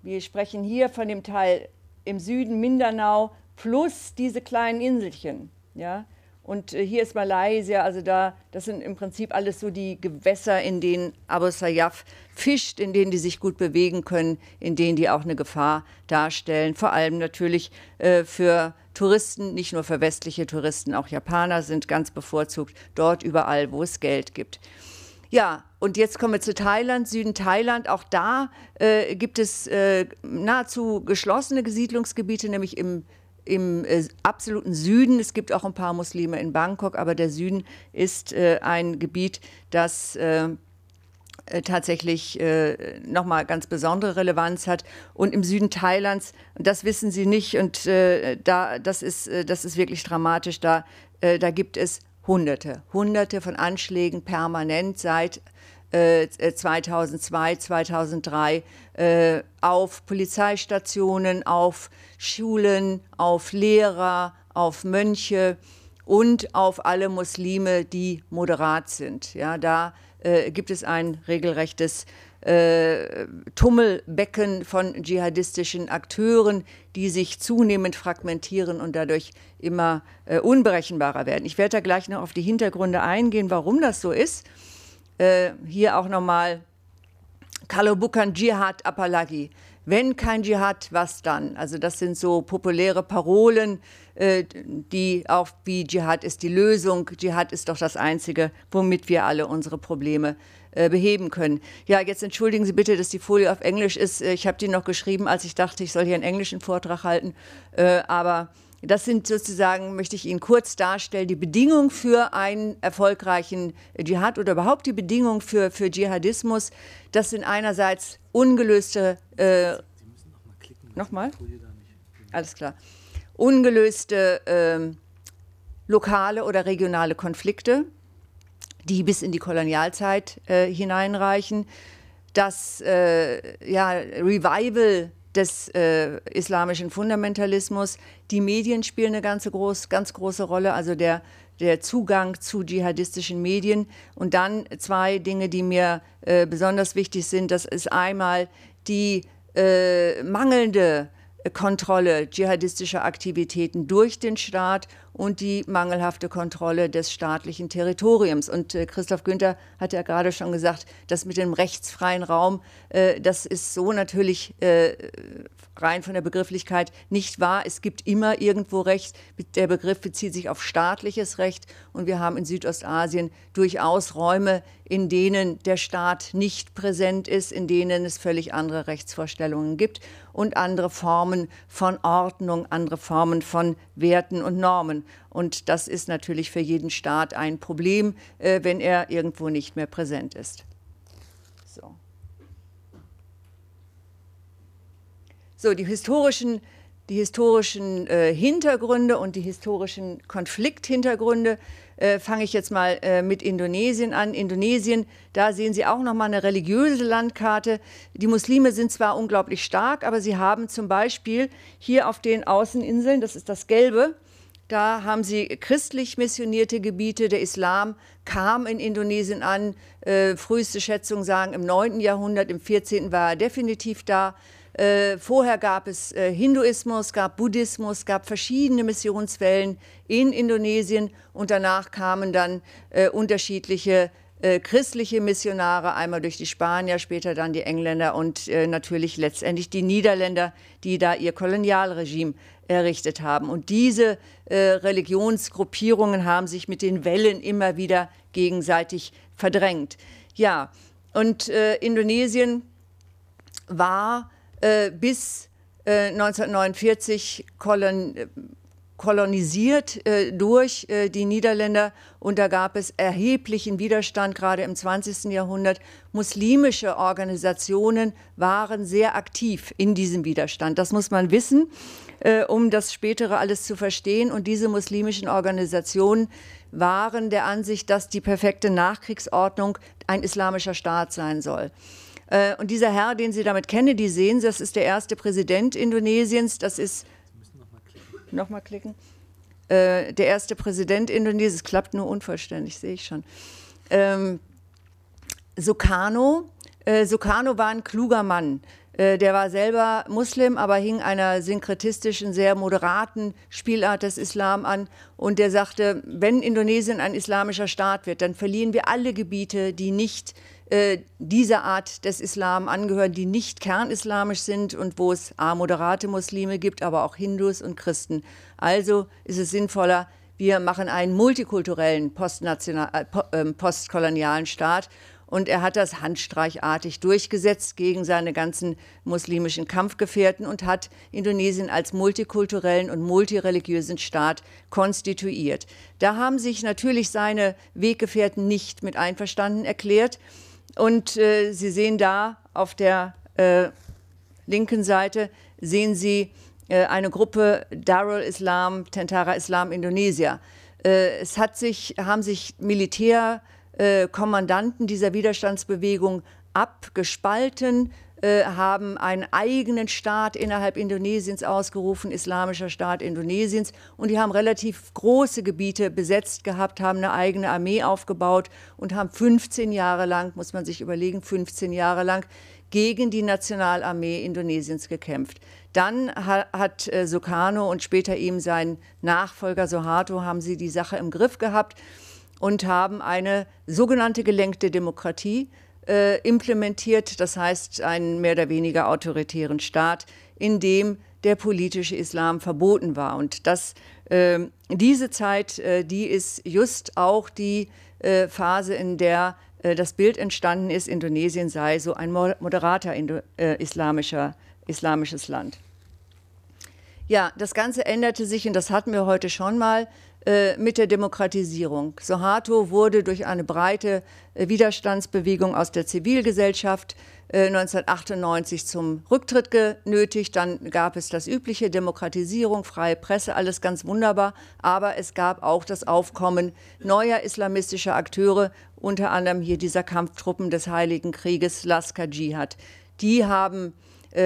Wir sprechen hier von dem Teil im Süden Mindanao plus diese kleinen Inselchen. Ja? Und äh, hier ist Malaysia, also da, das sind im Prinzip alles so die Gewässer, in denen Abu Sayyaf fischt, in denen die sich gut bewegen können, in denen die auch eine Gefahr darstellen. Vor allem natürlich äh, für Touristen, nicht nur für westliche Touristen, auch Japaner sind ganz bevorzugt dort überall, wo es Geld gibt. Ja, und jetzt kommen wir zu Thailand, Süden Thailand. Auch da äh, gibt es äh, nahezu geschlossene Siedlungsgebiete, nämlich im im äh, absoluten Süden. Es gibt auch ein paar Muslime in Bangkok, aber der Süden ist äh, ein Gebiet, das äh, äh, tatsächlich äh, nochmal ganz besondere Relevanz hat. Und im Süden Thailands, das wissen Sie nicht, und äh, da, das, ist, äh, das ist wirklich dramatisch, da, äh, da gibt es Hunderte, Hunderte von Anschlägen permanent seit 2002, äh, 2003 äh, auf Polizeistationen, auf Schulen, auf Lehrer, auf Mönche und auf alle Muslime, die moderat sind. Ja, da äh, gibt es ein regelrechtes äh, Tummelbecken von dschihadistischen Akteuren, die sich zunehmend fragmentieren und dadurch immer äh, unberechenbarer werden. Ich werde da gleich noch auf die Hintergründe eingehen, warum das so ist. Äh, hier auch nochmal Kalo Bukan Jihad Apalagi. Wenn kein Dschihad, was dann? Also das sind so populäre Parolen, äh, die auch wie Dschihad ist die Lösung, Dschihad ist doch das Einzige, womit wir alle unsere Probleme äh, beheben können. Ja, jetzt entschuldigen Sie bitte, dass die Folie auf Englisch ist. Ich habe die noch geschrieben, als ich dachte, ich soll hier einen englischen Vortrag halten. Äh, aber das sind sozusagen, möchte ich Ihnen kurz darstellen, die Bedingungen für einen erfolgreichen Dschihad oder überhaupt die Bedingungen für, für Dschihadismus. Das sind einerseits ungelöste. Äh, nochmal? Alles klar. Ungelöste äh, lokale oder regionale Konflikte, die bis in die Kolonialzeit äh, hineinreichen. Das äh, ja, Revival des äh, islamischen Fundamentalismus. Die Medien spielen eine ganze groß, ganz große Rolle, also der, der Zugang zu dschihadistischen Medien. Und dann zwei Dinge, die mir äh, besonders wichtig sind. Das ist einmal die äh, mangelnde Kontrolle dschihadistischer Aktivitäten durch den Staat und die mangelhafte Kontrolle des staatlichen Territoriums. Und äh, Christoph Günther hat ja gerade schon gesagt, das mit dem rechtsfreien Raum, äh, das ist so natürlich äh, rein von der Begrifflichkeit nicht wahr. Es gibt immer irgendwo Recht. Der Begriff bezieht sich auf staatliches Recht und wir haben in Südostasien durchaus Räume, in denen der Staat nicht präsent ist, in denen es völlig andere Rechtsvorstellungen gibt und andere Formen von Ordnung, andere Formen von Werten und Normen. Und das ist natürlich für jeden Staat ein Problem, äh, wenn er irgendwo nicht mehr präsent ist. So, so die historischen die historischen äh, Hintergründe und die historischen Konflikthintergründe äh, fange ich jetzt mal äh, mit Indonesien an. Indonesien, da sehen Sie auch nochmal eine religiöse Landkarte. Die Muslime sind zwar unglaublich stark, aber sie haben zum Beispiel hier auf den Außeninseln, das ist das Gelbe, da haben sie christlich missionierte Gebiete. Der Islam kam in Indonesien an. Äh, früheste Schätzungen sagen, im 9. Jahrhundert, im 14. war er definitiv da. Äh, vorher gab es äh, Hinduismus, gab Buddhismus, gab verschiedene Missionswellen in Indonesien und danach kamen dann äh, unterschiedliche äh, christliche Missionare, einmal durch die Spanier, später dann die Engländer und äh, natürlich letztendlich die Niederländer, die da ihr Kolonialregime errichtet haben. Und diese äh, Religionsgruppierungen haben sich mit den Wellen immer wieder gegenseitig verdrängt. Ja, und Indonesien war äh, bis äh, 1949 kolon, kolonisiert äh, durch äh, die Niederländer. Und da gab es erheblichen Widerstand, gerade im 20. Jahrhundert. Muslimische Organisationen waren sehr aktiv in diesem Widerstand. Das muss man wissen, äh, um das spätere alles zu verstehen. Und diese muslimischen Organisationen waren der Ansicht, dass die perfekte Nachkriegsordnung ein islamischer Staat sein soll. Äh, und dieser Herr, den Sie damit kennen, die sehen, Sie, das ist der erste Präsident Indonesiens, das ist. Nochmal klicken. Noch äh, klicken. Der erste Präsident Indonesiens, Es klappt nur unvollständig, sehe ich schon. Ähm, Sukarno. Äh, Sukarno war ein kluger Mann. Der war selber Muslim, aber hing einer synkretistischen, sehr moderaten Spielart des Islam an. Und der sagte, wenn Indonesien ein islamischer Staat wird, dann verlieren wir alle Gebiete, die nicht äh, äh, dieser Art des Islam angehören, die nicht kernislamisch sind und wo es A, moderate Muslime gibt, aber auch Hindus und Christen. Also ist es sinnvoller, wir machen einen multikulturellen äh, ähm, postkolonialen Staat. Und er hat das handstreichartig durchgesetzt gegen seine ganzen muslimischen Kampfgefährten und hat Indonesien als multikulturellen und multireligiösen Staat konstituiert. Da haben sich natürlich seine Weggefährten nicht mit einverstanden erklärt. Und äh, Sie sehen da auf der äh, linken Seite, sehen Sie äh, eine Gruppe Darul Islam, Tentara Islam Indonesia. Äh, es hat sich, haben sich Militärkommandanten dieser Widerstandsbewegung abgespalten, äh, haben einen eigenen Staat innerhalb Indonesiens ausgerufen, Islamischer Staat Indonesiens. Und die haben relativ große Gebiete besetzt gehabt, haben eine eigene Armee aufgebaut und haben 15 Jahre lang, muss man sich überlegen, 15 Jahre lang gegen die Nationalarmee Indonesiens gekämpft. Dann hat äh, Sukarno und später ihm sein Nachfolger Soharto haben sie die Sache im Griff gehabt und haben eine sogenannte gelenkte Demokratie äh, implementiert, das heißt einen mehr oder weniger autoritären Staat, in dem der politische Islam verboten war. Und das, äh, diese Zeit, äh, die ist just auch die äh, Phase, in der äh, das Bild entstanden ist, Indonesien sei so ein moderater Indo äh, islamischer, islamisches Land. Ja, das Ganze änderte sich, und das hatten wir heute schon mal, äh, mit der Demokratisierung. Sohato wurde durch eine breite äh, Widerstandsbewegung aus der Zivilgesellschaft 1998 äh, zum Rücktritt genötigt. Dann gab es das übliche Demokratisierung, freie Presse, alles ganz wunderbar. Aber es gab auch das Aufkommen neuer islamistischer Akteure, unter anderem hier dieser Kampftruppen des Heiligen Krieges Laskar Dschihad. Die haben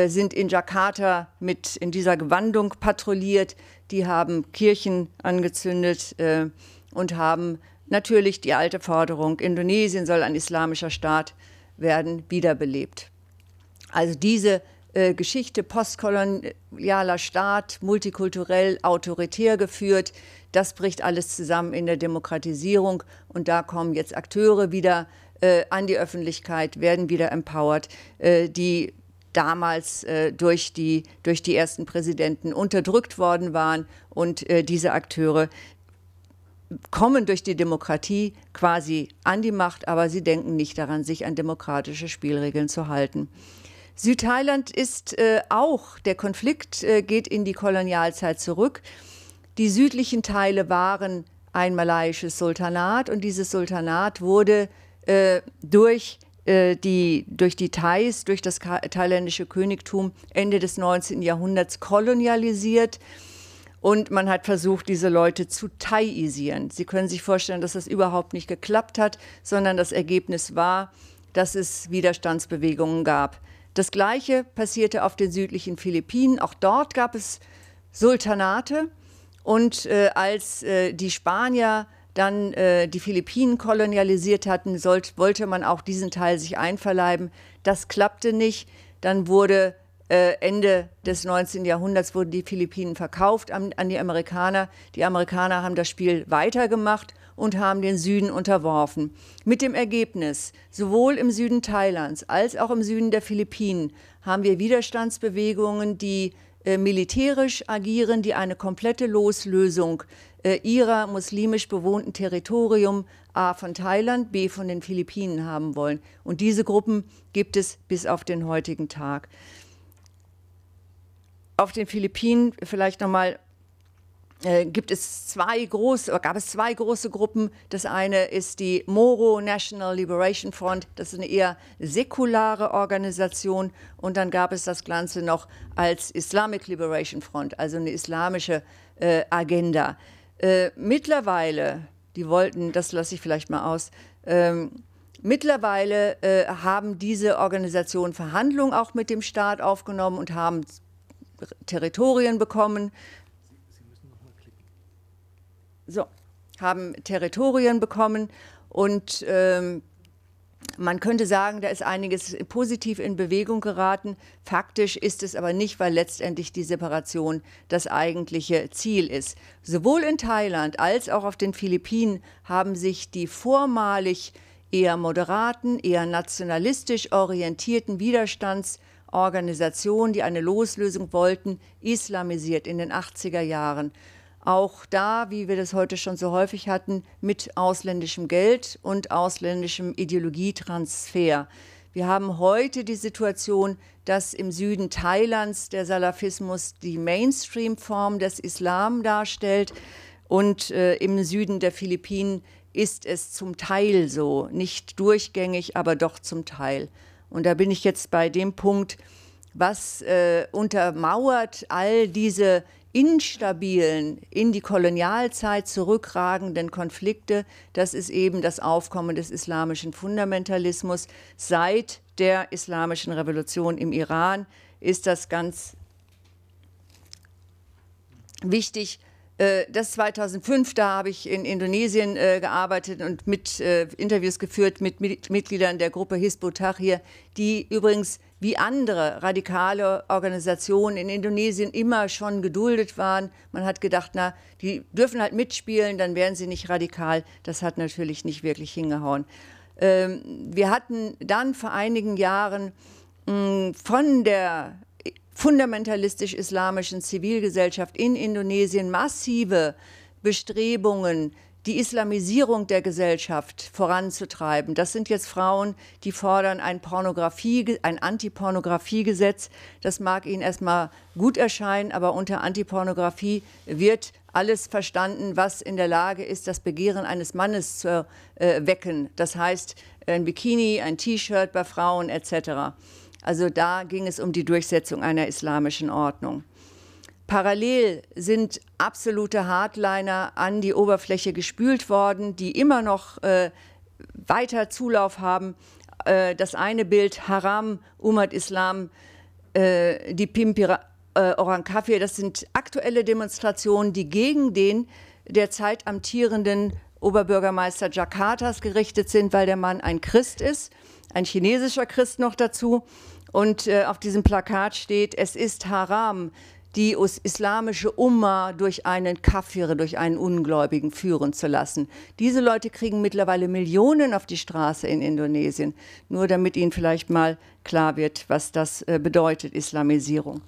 sind in Jakarta mit in dieser Gewandung patrouilliert die haben Kirchen angezündet äh, und haben natürlich die alte Forderung, Indonesien soll ein islamischer Staat werden, wiederbelebt. Also diese äh, Geschichte postkolonialer Staat, multikulturell, autoritär geführt, das bricht alles zusammen in der Demokratisierung und da kommen jetzt Akteure wieder äh, an die Öffentlichkeit, werden wieder empowered, äh, die damals äh, durch, die, durch die ersten Präsidenten unterdrückt worden waren. Und äh, diese Akteure kommen durch die Demokratie quasi an die Macht, aber sie denken nicht daran, sich an demokratische Spielregeln zu halten. Südthailand ist äh, auch, der Konflikt äh, geht in die Kolonialzeit zurück. Die südlichen Teile waren ein malaiisches Sultanat und dieses Sultanat wurde äh, durch äh, die durch die Thais, durch das thailändische Königtum Ende des 19. Jahrhunderts kolonialisiert. Und man hat versucht, diese Leute zu thaisieren. Sie können sich vorstellen, dass das überhaupt nicht geklappt hat, sondern das Ergebnis war, dass es Widerstandsbewegungen gab. Das Gleiche passierte auf den südlichen Philippinen. Auch dort gab es Sultanate. Und äh, als äh, die Spanier dann äh, die Philippinen kolonialisiert hatten, sollte, wollte man auch diesen Teil sich einverleiben. Das klappte nicht. Dann wurde äh, Ende des 19. Jahrhunderts wurden die Philippinen verkauft an, an die Amerikaner. Die Amerikaner haben das Spiel weitergemacht und haben den Süden unterworfen. Mit dem Ergebnis, sowohl im Süden Thailands als auch im Süden der Philippinen haben wir Widerstandsbewegungen, die äh, militärisch agieren, die eine komplette Loslösung äh, ihrer muslimisch bewohnten Territorium A von Thailand, B von den Philippinen haben wollen. Und diese Gruppen gibt es bis auf den heutigen Tag. Auf den Philippinen vielleicht nochmal äh, gibt es zwei große, gab es zwei große Gruppen. Das eine ist die Moro National Liberation Front, das ist eine eher säkulare Organisation. Und dann gab es das Ganze noch als Islamic Liberation Front, also eine islamische äh, Agenda. Äh, mittlerweile, die wollten, das lasse ich vielleicht mal aus, ähm, mittlerweile äh, haben diese Organisationen Verhandlungen auch mit dem Staat aufgenommen und haben Territorien bekommen so, haben Territorien bekommen und ähm, man könnte sagen, da ist einiges positiv in Bewegung geraten. Faktisch ist es aber nicht, weil letztendlich die Separation das eigentliche Ziel ist. Sowohl in Thailand als auch auf den Philippinen haben sich die vormalig eher moderaten, eher nationalistisch orientierten Widerstandsorganisationen, die eine Loslösung wollten, islamisiert in den 80er Jahren auch da, wie wir das heute schon so häufig hatten, mit ausländischem Geld und ausländischem Ideologietransfer. Wir haben heute die Situation, dass im Süden Thailands der Salafismus die Mainstream-Form des Islam darstellt und äh, im Süden der Philippinen ist es zum Teil so, nicht durchgängig, aber doch zum Teil. Und da bin ich jetzt bei dem Punkt, was äh, untermauert all diese instabilen, in die Kolonialzeit zurückragenden Konflikte, das ist eben das Aufkommen des islamischen Fundamentalismus. Seit der islamischen Revolution im Iran ist das ganz wichtig äh, das 2005, da habe ich in Indonesien äh, gearbeitet und mit äh, Interviews geführt mit, mit Mitgliedern der Gruppe Hizb ut die übrigens wie andere radikale Organisationen in Indonesien immer schon geduldet waren. Man hat gedacht, na, die dürfen halt mitspielen, dann wären sie nicht radikal. Das hat natürlich nicht wirklich hingehauen. Ähm, wir hatten dann vor einigen Jahren mh, hm, von der fundamentalistisch-islamischen Zivilgesellschaft in Indonesien massive Bestrebungen, die Islamisierung der Gesellschaft voranzutreiben. Das sind jetzt Frauen, die fordern ein, Pornografie, ein Antipornografiegesetz. Das mag Ihnen erstmal gut erscheinen, aber unter Antipornografie wird alles verstanden, was in der Lage ist, das Begehren eines Mannes zu äh, wecken. Das heißt, ein Bikini, ein T-Shirt bei Frauen etc. Also da ging es um die Durchsetzung einer islamischen Ordnung. Parallel sind absolute Hardliner an die Oberfläche gespült worden, die immer noch äh, weiter Zulauf haben. Äh, das eine Bild Haram, Umat Islam, äh, die Pimpira äh, Orang Kafir, das sind aktuelle Demonstrationen, die gegen den derzeit amtierenden Oberbürgermeister Jakartas gerichtet sind, weil der Mann ein Christ ist, ein chinesischer Christ noch dazu. Und äh, auf diesem Plakat steht, es ist haram, die islamische Umma durch einen Kafir, durch einen Ungläubigen führen zu lassen. Diese Leute kriegen mittlerweile Millionen auf die Straße in Indonesien, nur damit ihnen vielleicht mal klar wird, was das äh, bedeutet, Islamisierung.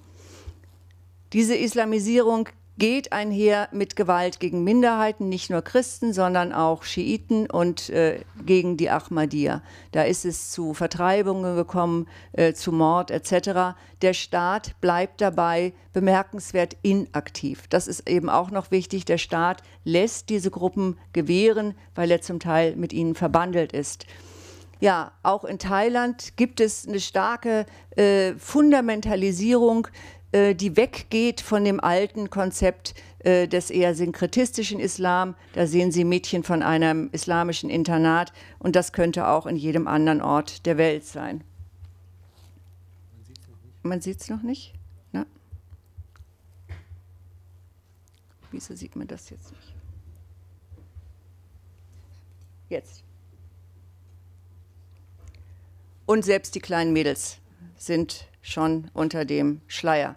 Diese Islamisierung geht einher mit Gewalt gegen Minderheiten, nicht nur Christen, sondern auch Schiiten und äh, gegen die Ahmadiyya. Da ist es zu Vertreibungen gekommen, äh, zu Mord etc. Der Staat bleibt dabei bemerkenswert inaktiv. Das ist eben auch noch wichtig. Der Staat lässt diese Gruppen gewähren, weil er zum Teil mit ihnen verbandelt ist ja, auch in Thailand gibt es eine starke äh, Fundamentalisierung äh, die weggeht von dem alten Konzept äh, des eher synkretistischen Islam. Da sehen Sie Mädchen von einem islamischen Internat und das könnte auch in jedem anderen Ort der Welt sein. Man sieht es noch nicht? Na? Wieso sieht man das jetzt nicht? Jetzt. Und selbst die kleinen Mädels sind schon unter dem Schleier.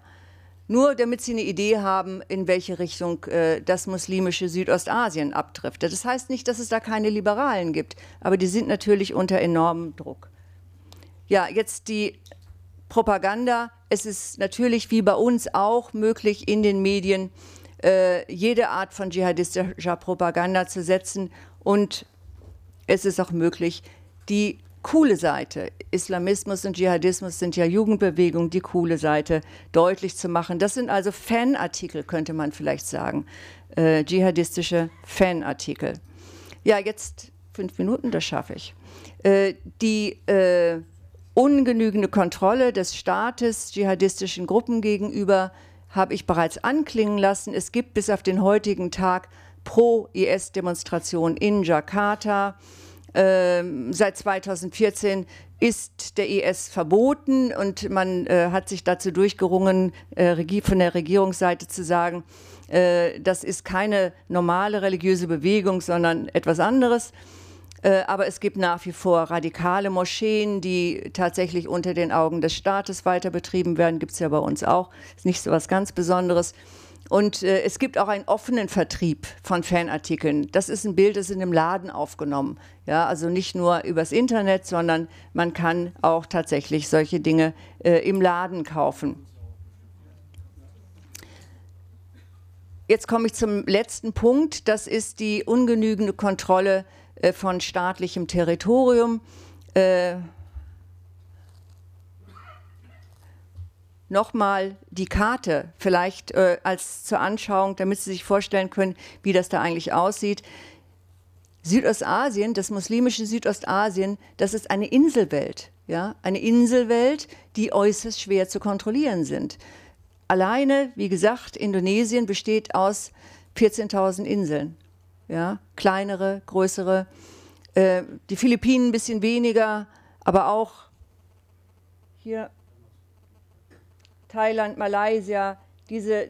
Nur damit Sie eine Idee haben, in welche Richtung äh, das muslimische Südostasien abtrifft. Das heißt nicht, dass es da keine Liberalen gibt, aber die sind natürlich unter enormem Druck. Ja, jetzt die Propaganda. Es ist natürlich wie bei uns auch möglich, in den Medien äh, jede Art von dschihadistischer Propaganda zu setzen. Und es ist auch möglich, die coole Seite, Islamismus und Dschihadismus sind ja Jugendbewegungen, die coole Seite deutlich zu machen. Das sind also Fanartikel, könnte man vielleicht sagen, äh, dschihadistische Fanartikel. Ja, jetzt fünf Minuten, das schaffe ich. Äh, die äh, ungenügende Kontrolle des Staates dschihadistischen Gruppen gegenüber habe ich bereits anklingen lassen. Es gibt bis auf den heutigen Tag Pro-IS-Demonstrationen in Jakarta ähm, seit 2014 ist der IS e verboten und man äh, hat sich dazu durchgerungen, äh, von der Regierungsseite zu sagen, äh, das ist keine normale religiöse Bewegung, sondern etwas anderes. Äh, aber es gibt nach wie vor radikale Moscheen, die tatsächlich unter den Augen des Staates weiter betrieben werden. Gibt es ja bei uns auch. Ist nicht so was ganz Besonderes. Und äh, es gibt auch einen offenen Vertrieb von Fanartikeln. Das ist ein Bild, das ist in einem Laden aufgenommen. Ja, also nicht nur übers Internet, sondern man kann auch tatsächlich solche Dinge äh, im Laden kaufen. Jetzt komme ich zum letzten Punkt. Das ist die ungenügende Kontrolle äh, von staatlichem Territorium. Äh, nochmal die Karte vielleicht äh, als zur Anschauung, damit Sie sich vorstellen können, wie das da eigentlich aussieht. Südostasien, das muslimische Südostasien, das ist eine Inselwelt, ja, eine Inselwelt, die äußerst schwer zu kontrollieren sind. Alleine, wie gesagt, Indonesien besteht aus 14.000 Inseln, ja, kleinere, größere. Äh, die Philippinen ein bisschen weniger, aber auch hier Thailand, Malaysia, diese,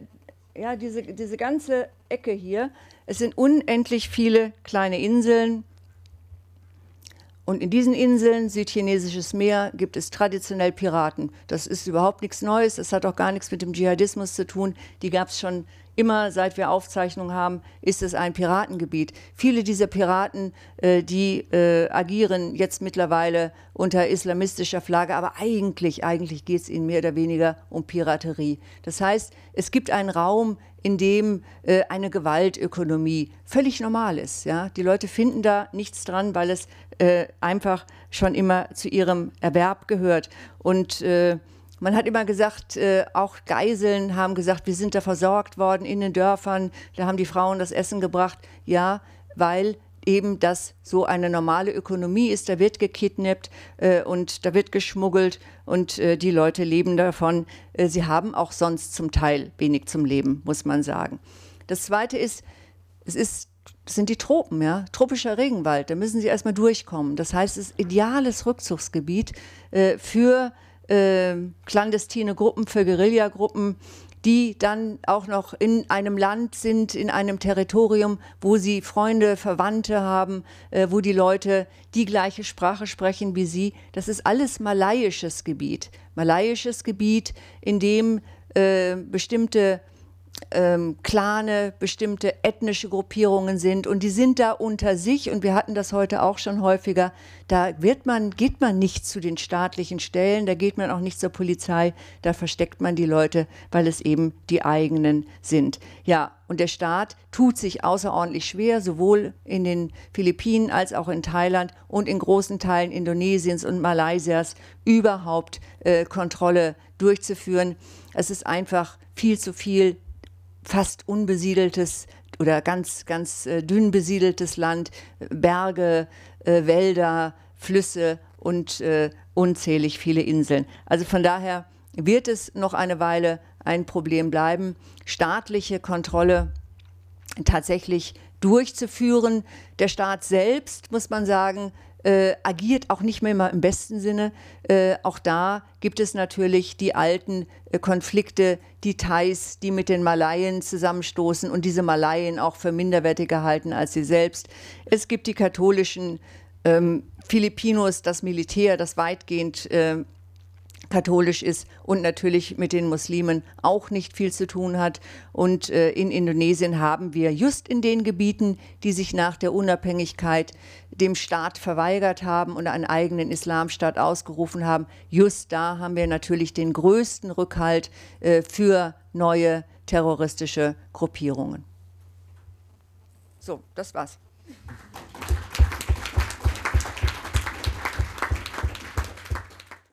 ja, diese, diese ganze Ecke hier. Es sind unendlich viele kleine Inseln, und in diesen Inseln, südchinesisches Meer, gibt es traditionell Piraten. Das ist überhaupt nichts Neues. Das hat auch gar nichts mit dem Dschihadismus zu tun. Die gab es schon immer, seit wir Aufzeichnungen haben, ist es ein Piratengebiet. Viele dieser Piraten, äh, die äh, agieren jetzt mittlerweile unter islamistischer Flagge, aber eigentlich, eigentlich geht es ihnen mehr oder weniger um Piraterie. Das heißt, es gibt einen Raum, in dem äh, eine Gewaltökonomie völlig normal ist. Ja? Die Leute finden da nichts dran, weil es äh, einfach schon immer zu ihrem Erwerb gehört. Und äh, man hat immer gesagt, äh, auch Geiseln haben gesagt, wir sind da versorgt worden in den Dörfern, da haben die Frauen das Essen gebracht. Ja, weil eben das so eine normale Ökonomie ist. Da wird gekidnappt äh, und da wird geschmuggelt und äh, die Leute leben davon. Äh, sie haben auch sonst zum Teil wenig zum Leben, muss man sagen. Das Zweite ist, es ist das sind die Tropen, ja, tropischer Regenwald, da müssen sie erstmal durchkommen. Das heißt, es ist ideales Rückzugsgebiet äh, für äh, clandestine Gruppen, für Guerillagruppen, die dann auch noch in einem Land sind, in einem Territorium, wo sie Freunde, Verwandte haben, äh, wo die Leute die gleiche Sprache sprechen wie sie. Das ist alles malaiisches Gebiet. Malaiisches Gebiet, in dem äh, bestimmte ähm, Klane, bestimmte ethnische Gruppierungen sind und die sind da unter sich und wir hatten das heute auch schon häufiger. Da wird man, geht man nicht zu den staatlichen Stellen, da geht man auch nicht zur Polizei, da versteckt man die Leute, weil es eben die eigenen sind. Ja, und der Staat tut sich außerordentlich schwer, sowohl in den Philippinen als auch in Thailand und in großen Teilen Indonesiens und Malaysias überhaupt äh, Kontrolle durchzuführen. Es ist einfach viel zu viel fast unbesiedeltes oder ganz, ganz äh, dünn besiedeltes Land, Berge, äh, Wälder, Flüsse und äh, unzählig viele Inseln. Also von daher wird es noch eine Weile ein Problem bleiben, staatliche Kontrolle tatsächlich durchzuführen. Der Staat selbst, muss man sagen, äh, agiert auch nicht mehr immer im besten Sinne. Äh, auch da gibt es natürlich die alten äh, Konflikte, die Thais, die mit den Malaien zusammenstoßen und diese Malaien auch für minderwertiger halten als sie selbst. Es gibt die katholischen ähm, Filipinos, das Militär, das weitgehend ähm, katholisch ist und natürlich mit den Muslimen auch nicht viel zu tun hat. Und äh, in Indonesien haben wir just in den Gebieten, die sich nach der Unabhängigkeit dem Staat verweigert haben und einen eigenen Islamstaat ausgerufen haben, just da haben wir natürlich den größten Rückhalt äh, für neue terroristische Gruppierungen. So, das war's.